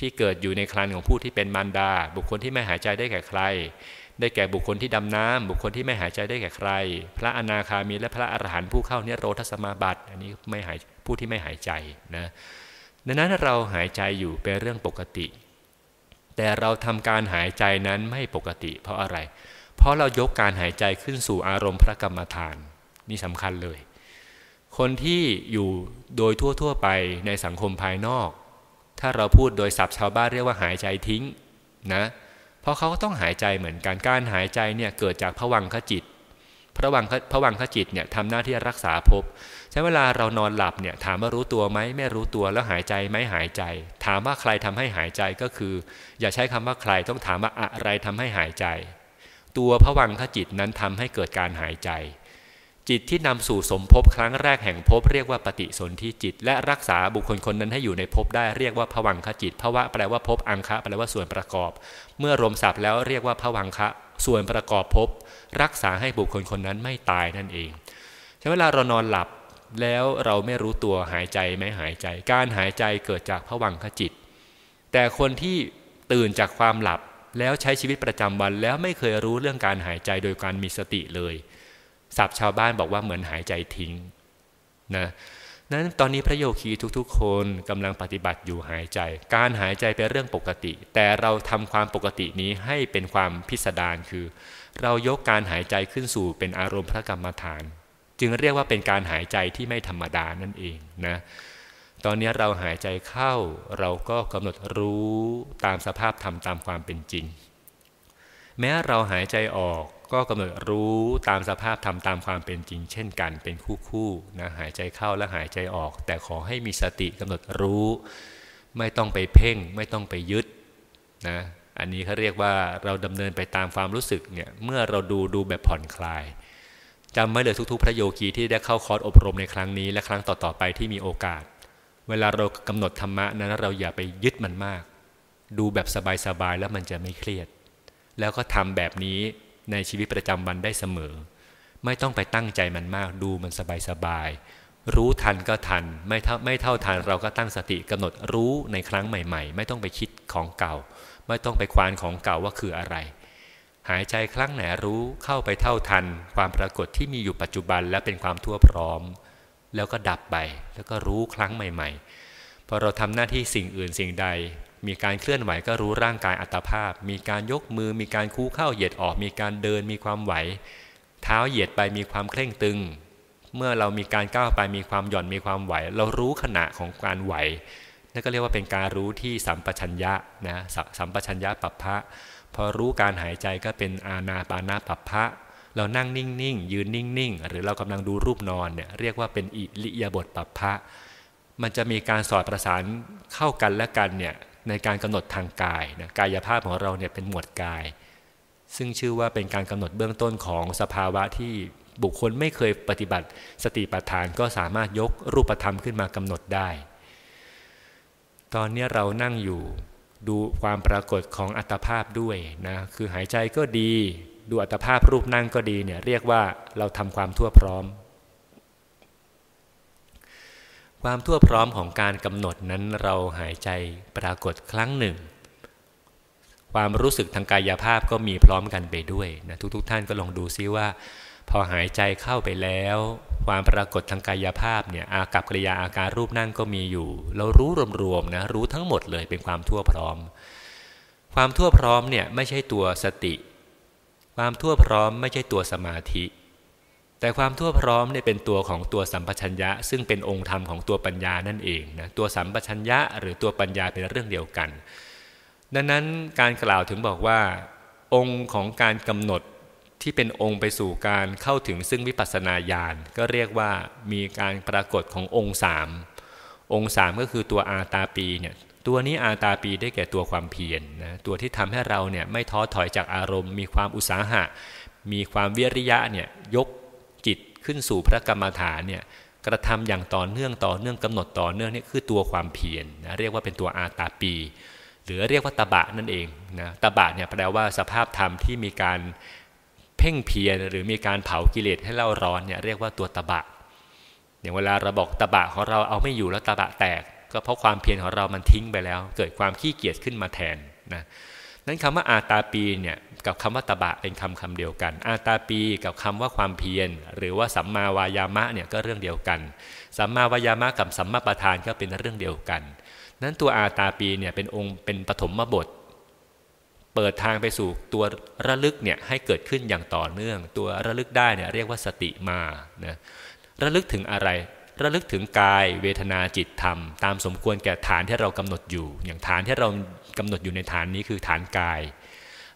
ที่เกิดอยู่ในครันของผู้ที่เป็นมารดา บุคคลที่ไม่หายใจได้แก่ใคร ได้แก่บุคคลที่ดำน้ำบุคคลที่ไม่หายใจได้แก่ใคร พระอนาคามีและพระอรหันต์ผู้เข้าเนโรธสมาบัติอันนี้ไม่หายผู้ที่ไม่หายใจนะดังนั้นเราหายใจอยู่เป็นเรื่องปกติแต่เราทำการหายใจนั้นไม่ปกติเพราะอะไร เพราะเรายกการหายใจขึ้นสู่อารมณ์พระกรรมฐาน นี่สำคัญเลย คนที่อยู่โดยทั่วๆไปในสังคมภายนอก ถ้าเราพูดโดยศัพท์ชาวบ้านเรียกว่าหายใจทิ้งนะ เพราะเขาก็ต้องหายใจเหมือนกันการหายใจเนี่ยเกิดจากผวังขจิตผวังผวังขจิตเนี่ยทำหน้าที่รักษาภพใช้เวลาเรานอนหลับเนี่ยถามว่ารู้ตัวไหม ไม่รู้ตัวแล้วหายใจไหมหายใจ ถามว่าใครทำให้หายใจก็คือ อย่าใช้คำว่าใครต้องถามว่าอะไรทำให้หายใจ ตัวผวังขจิตนั้นทำให้เกิดการหายใจ จิตที่นำสู่สมภพครั้งแรกแห่งภพเรียกว่าปฏิสนธิจิต และรักษาบุคคลคนนั้นให้อยู่ในภพได้เรียกว่าผวังขจิตภวะแปลว่าภพอังคะแปลว่าส่วนประกอบ เมื่อรวมศัพท์แล้วเรียกว่าผวังคะส่วนประกอบภพรักษาให้บุคคลคนนั้นไม่ตายนั่นเองใช้เวลาเรานอนหลับแล้วเราไม่รู้ตัวหายใจไม่หายใจ การหายใจเกิดจากผวังขจิต แต่คนที่ตื่นจากความหลับแล้วใช้ชีวิตประจำวันแล้วไม่เคยรู้เรื่องการหายใจโดยการมีสติเลยศัพท์ชาวบ้านบอกว่าเหมือนหายใจทิ้งนะนั้นตอนนี้พระโยคีทุกๆคนกำลังปฏิบัติอยู่หายใจ การหายใจเป็นเรื่องปกติ แต่เราทำความปกตินี้ให้เป็นความพิสดารคือ เรายกการหายใจขึ้นสู่เป็นอารมณ์พระกรรมฐานจึงเรียกว่าเป็นการหายใจที่ไม่ธรรมดานั่นเองนะ ตอนนี้เราหายใจเข้าเราก็กำหนดรู้ตามสภาพธรรมตามความเป็นจริง แม้เราหายใจออกก็กำหนดรู้ตามสภาพธรรมตามความเป็นจริง เช่นกันเป็นคู่่นะหายใจเข้าและหายใจออกแต่ขอให้มีสติกำหนดรู้ไม่ต้องไปเพ่งไม่ต้องไปยึดนะอันนี้เขาเรียกว่าเราดำเนินไปตามความรู้สึกเนี่ยเมื่อเราดูดูแบบผ่อนคลายจำไว้เลยทุกๆพระโยคีที่ได้เข้าคอร์สอบรมในครั้งนี้และครั้งต่อๆไปที่มีโอกาส เวลาเรากำหนดธรรมะนั้นเราอย่าไปยึดมันมาก ดูแบบสบายๆแล้วมันจะไม่เครียด แล้วก็ทำแบบนี้ในชีวิตประจำวันได้เสมอ ไม่ต้องไปตั้งใจมันมาก ดูมันสบายๆ รู้ทันก็ทัน ไม่เท่าไม่เท่าทันเราก็ตั้งสติ กำหนดรู้ในครั้งใหม่ๆ ไม่ต้องไปคิดของเก่า ไม่ต้องไปควานของเก่าว่าคืออะไรหายใจครั้งไหนรู้เข้าไปเท่าทัน ความปรากฏที่มีอยู่ปัจจุบันและเป็นความทั่วพร้อม แล้วก็ดับไปแล้วก็รู้ครั้งใหม่ๆพอเราทำหน้าที่สิ่งอื่นสิ่งใด มีการเคลื่อนไหวก็รู้ร่างกายอัตภาพ มีการยกมือ มีการคู่เข้าเหยียดออกมีการเดินมีความไหว เท้าเหยียดไปมีความเคร่งตึง เมื่อเรามีการก้าวไปมีความหย่อนมีความไหว เรารู้ขณะของการไหวนั่นก็เรียกว่าเป็นการรู้ที่สัมปชัญญะนะสัมปชัญญะปัปพะพอรู้การหายใจก็เป็นอาณาปานาปัพพะเรานั่งนิ่งๆยืนนิ่งๆหรือเรากำลังดูรูปนอนเนี่ยเรียกว่าเป็นอิริยาบถปัพพะมันจะมีการสอดประสานเข้ากันและกันเนี่ยในการกำหนดทางกายนะกายภาพของเราเนี่ยเป็นหมวดกาย ซึ่งชื่อว่าเป็นการกำหนดเบื้องต้นของสภาวะที่บุคคลไม่เคยปฏิบัติสติปัฏฐานก็สามารถยกรูปธรรมขึ้นมากำหนดได้ ตอนนี้เรานั่งอยู่ดูความปรากฏของอัตภาพด้วยนะคือหายใจก็ดี ดูอัตภาพรูปนั่งก็ดีเนี่ยเรียกว่าเราทำความทั่วพร้อม ความทั่วพร้อมของการกำหนดนั้นเราหายใจปรากฏครั้งหนึ่ง ความรู้สึกทางกายภาพก็มีพร้อมกันไปด้วยนะทุกๆทท่านก็ลองดูซิว่าพอหายใจเข้าไปแล้ว ความปรากฏทางกายภาพเนี่ย อากับกริยาอาการรูปนั่งก็มีอยู่ เรารู้รวมๆนะ รู้ทั้งหมดเลยเป็นความทั่วพร้อม ความทั่วพร้อมเนี่ย ไม่ใช่ตัวสติ ความทั่วพร้อม ไม่ใช่ตัวสมาธิ แต่ความทั่วพร้อมเนี่ยเป็นตัวของตัวสัมปชัญญะซึ่งเป็นองค์ธรรม ของตัวปัญญานั่นเองนะตัวสัมปชัญญะหรือตัวปัญญาเป็นเรื่องเดียวกัน ดังนั้นการกล่าวถึงบอกว่าองค์ของการกำหนดที่เป็นองค์ไปสู่การเข้าถึงซึ่งวิปัสสนาญาณก็เรียกว่ามีการปรากฏขององค์สาม องค์สามก็คือตัวอาตาปีเนี่ยตัวนี้อาตาปีได้แก่ตัวความเพียรนนะตัวที่ทำให้เราเนี่ย ไม่ท้อถอยจากอารมณ์มีความอุตสาหะ มีความวิริยะเนี่ยยก จิตขึ้นสู่พระกรรมฐานเนี่ยกระทำอย่างต่อเนื่องต่อเนื่องกำหนดต่อเนื่องนี่คือตัวความเพียรนนะเรียกว่าเป็นตัวอาตาปี หรือเรียกว่าตบะนั่นเองนะตบะเนี่ยแปลว่าสภาพธรรมที่มีการเพ่งเพียรหรือมีการเผากิเลสให้เล่าร้อนเนี่ยเรียกว่าตัวตะบะอย่างเวลาเราบอกตะบะของเราเอาไม่อยู่แล้วตะบะแตก ก็เพราะความเพียรของเรามันทิ้งไปแล้ว เกิดความขี้เกียจขึ้นมาแทนนะนั้นคำว่าอาตาปีเนี่ยกับคำว่าตะบะเป็นคำคำเดียวกันอาตาปีกับคำว่าความเพียรหรือว่าสัมมาวายามะเนี่ยก็เรื่องเดียวกันสัมมาวายามะกับสัมมาประธานก็เป็นเรื่องเดียวกันนั้นตัวอาตาปีเนี่ยเป็นองค์เป็นปฐมบทเปิดทางไปสู่ตัวระลึกเนี่ยให้เกิดขึ้นอย่างต่อเนื่อง ตัวระลึกได้เนี่ยเรียกว่าสติมานะระลึกถึงอะไร ระลึกถึงกาย เวทนาจิตธรรมตามสมควรแก่ฐานที่เรากำหนดอยู่ อย่างฐานที่เรากำหนดอยู่ในฐานนี้คือฐานกาย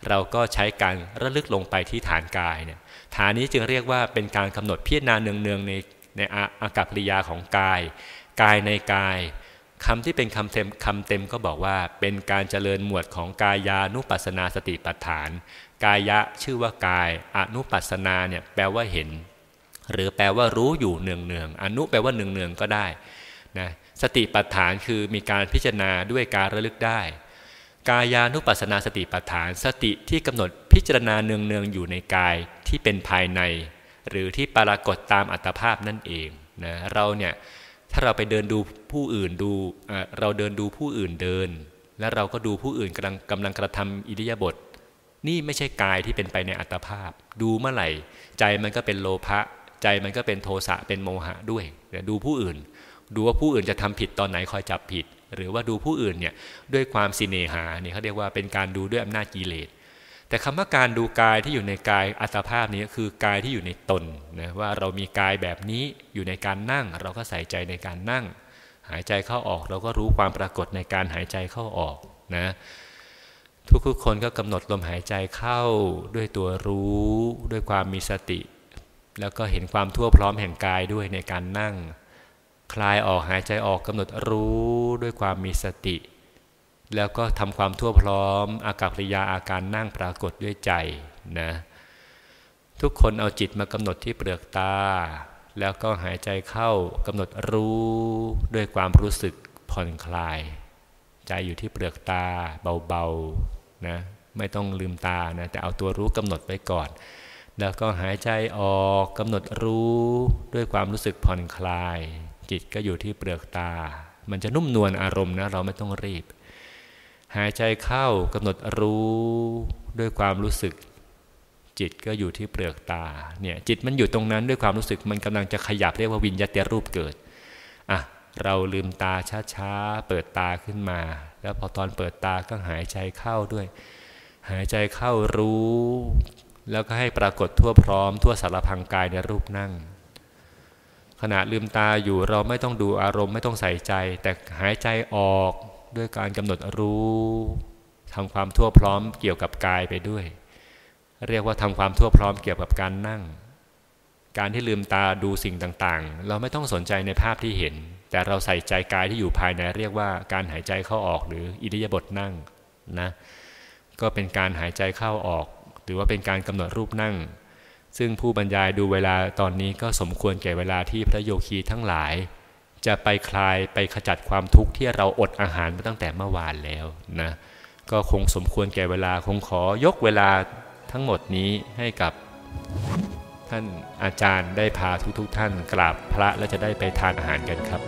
เราก็ใช้การระลึกลงไปที่ฐานกายเนี่ยฐานนี้จึงเรียกว่าเป็นการกำหนดพิจารณาเนืองๆในในอากาศปริยาของกายกายในกายคำที่เป็นคำเต็มคำเต็มก็บอกว่าเป็นการเจริญหมวดของกายานุปัสนาสติปัฏฐาน กายะชื่อว่ากายอนุปัสนาเนี่ยแปลว่าเห็น หรือแปลว่ารู้อยู่เนืองเนืองอนุแปลว่าเนืองเนืองก็ได้นะสติปัฏฐานคือมีการพิจารณาด้วยการระลึกได้ กายานุปัสนาสติปัฏฐานสติที่กำหนดพิจารณาเนืองเนืองอยู่ในกายที่เป็นภายใน หรือที่ปรากฏตามอัตภาพนั่นเองนะเราเนี่ยถ้าเราไปเดินดูผู้อื่นดูเราเดินดูผู้อื่นเดิน แล้วเราก็ดูผู้อื่นกำลังกำลังกระทำอิริยาบถนี่ไม่ใช่กายที่เป็นไปในอัตภาพ ดูเมื่อไหร่ ใจมันก็เป็นโลภะใจมันก็เป็นโทสะเป็นโมหะด้วยเดี๋ยวดูผู้อื่น ดูว่าผู้อื่นจะทำผิดตอนไหนคอยจับผิด หรือว่าดูผู้อื่นเนี่ยด้วยความสิเนหาเนี่ยเขาเรียกว่าเป็นการดูด้วยอำนาจกิเลสแต่คำว่าการดูกายที่อยู่ในกายอัตภาพนี้คือกายที่อยู่ในตนนะว่าเรามีกายแบบนี้อยู่ในการนั่ง เราก็ใส่ใจในการนั่งหายใจเข้าออกเราก็รู้ความปรากฏในการหายใจเข้าออกนะ ทุกๆคนก็กำหนดลมหายใจเข้า ด้วยตัวรู้ด้วยความมีสติ แล้วก็เห็นความทั่วพร้อมแห่งกายด้วยในการนั่ง คลายออกหายใจออก กำหนดรู้ด้วยความมีสติแล้วก็ทำความทั่วพร้อมอากาศริยาอาการนั่งปรากฏด้วยใจนะทุกคนเอาจิตมากำหนดที่เปลือกตา แล้วก็หายใจเข้ากำหนดรู้ด้วยความรู้สึกผ่อนคลาย ใจอยู่ที่เปลือกตาเบาๆนะไม่ต้องลืมตานะแต่เอาตัวรู้กำหนดไว้ก่อน แล้วก็หายใจออกกำหนดรู้ด้วยความรู้สึกผ่อนคลาย จิตก็อยู่ที่เปลือกตา มันจะนุ่มนวลอารมณ์นะเราไม่ต้องรีบหายใจเข้ากำหนดรู้ด้วยความรู้สึกจิตก็อยู่ที่เปลือกตา เนี่ย จิตมันอยู่ตรงนั้นด้วยความรู้สึกมันกำลังจะขยับเรียกว่าวิญญาตรูปเกิดอ่ะเราลืมตาช้าๆ เปิดตาขึ้นมา แล้วพอตอนเปิดตาก็หายใจเข้าด้วย หายใจเข้ารู้ แล้วก็ให้ปรากฏทั่วพร้อม ทั่วสารพังกายในรูปนั่ง ขณะลืมตาอยู่เราไม่ต้องดูอารมณ์ไม่ต้องใส่ใจ แต่หายใจออกด้วยการกำหนดรู้ทำความทั่วพร้อมเกี่ยวกับกายไปด้วย เรียกว่าทำความทั่วพร้อมเกี่ยวกับการนั่ง การที่ลืมตาดูสิ่งต่างๆ เราไม่ต้องสนใจในภาพที่เห็น แต่เราใส่ใจกายที่อยู่ภายในเรียกว่าการหายใจเข้าออกหรืออิริยาบถนั่งนะก็เป็นการหายใจเข้าออก หรือว่าเป็นการกำหนดรูปนั่ง ซึ่งผู้บรรยายดูเวลาตอนนี้ก็สมควรแก่เวลาที่พระโยคีทั้งหลายจะไปคลายไปขจัดความทุกข์ที่เราอดอาหารมาตั้งแต่เมื่อวานแล้วนะ ก็คงสมควรแก่เวลาคงขอยกเวลาทั้งหมดนี้ให้กับท่านอาจารย์ได้พาทุกๆทท่านกราบพระและจะได้ไปทานอาหารกันครับ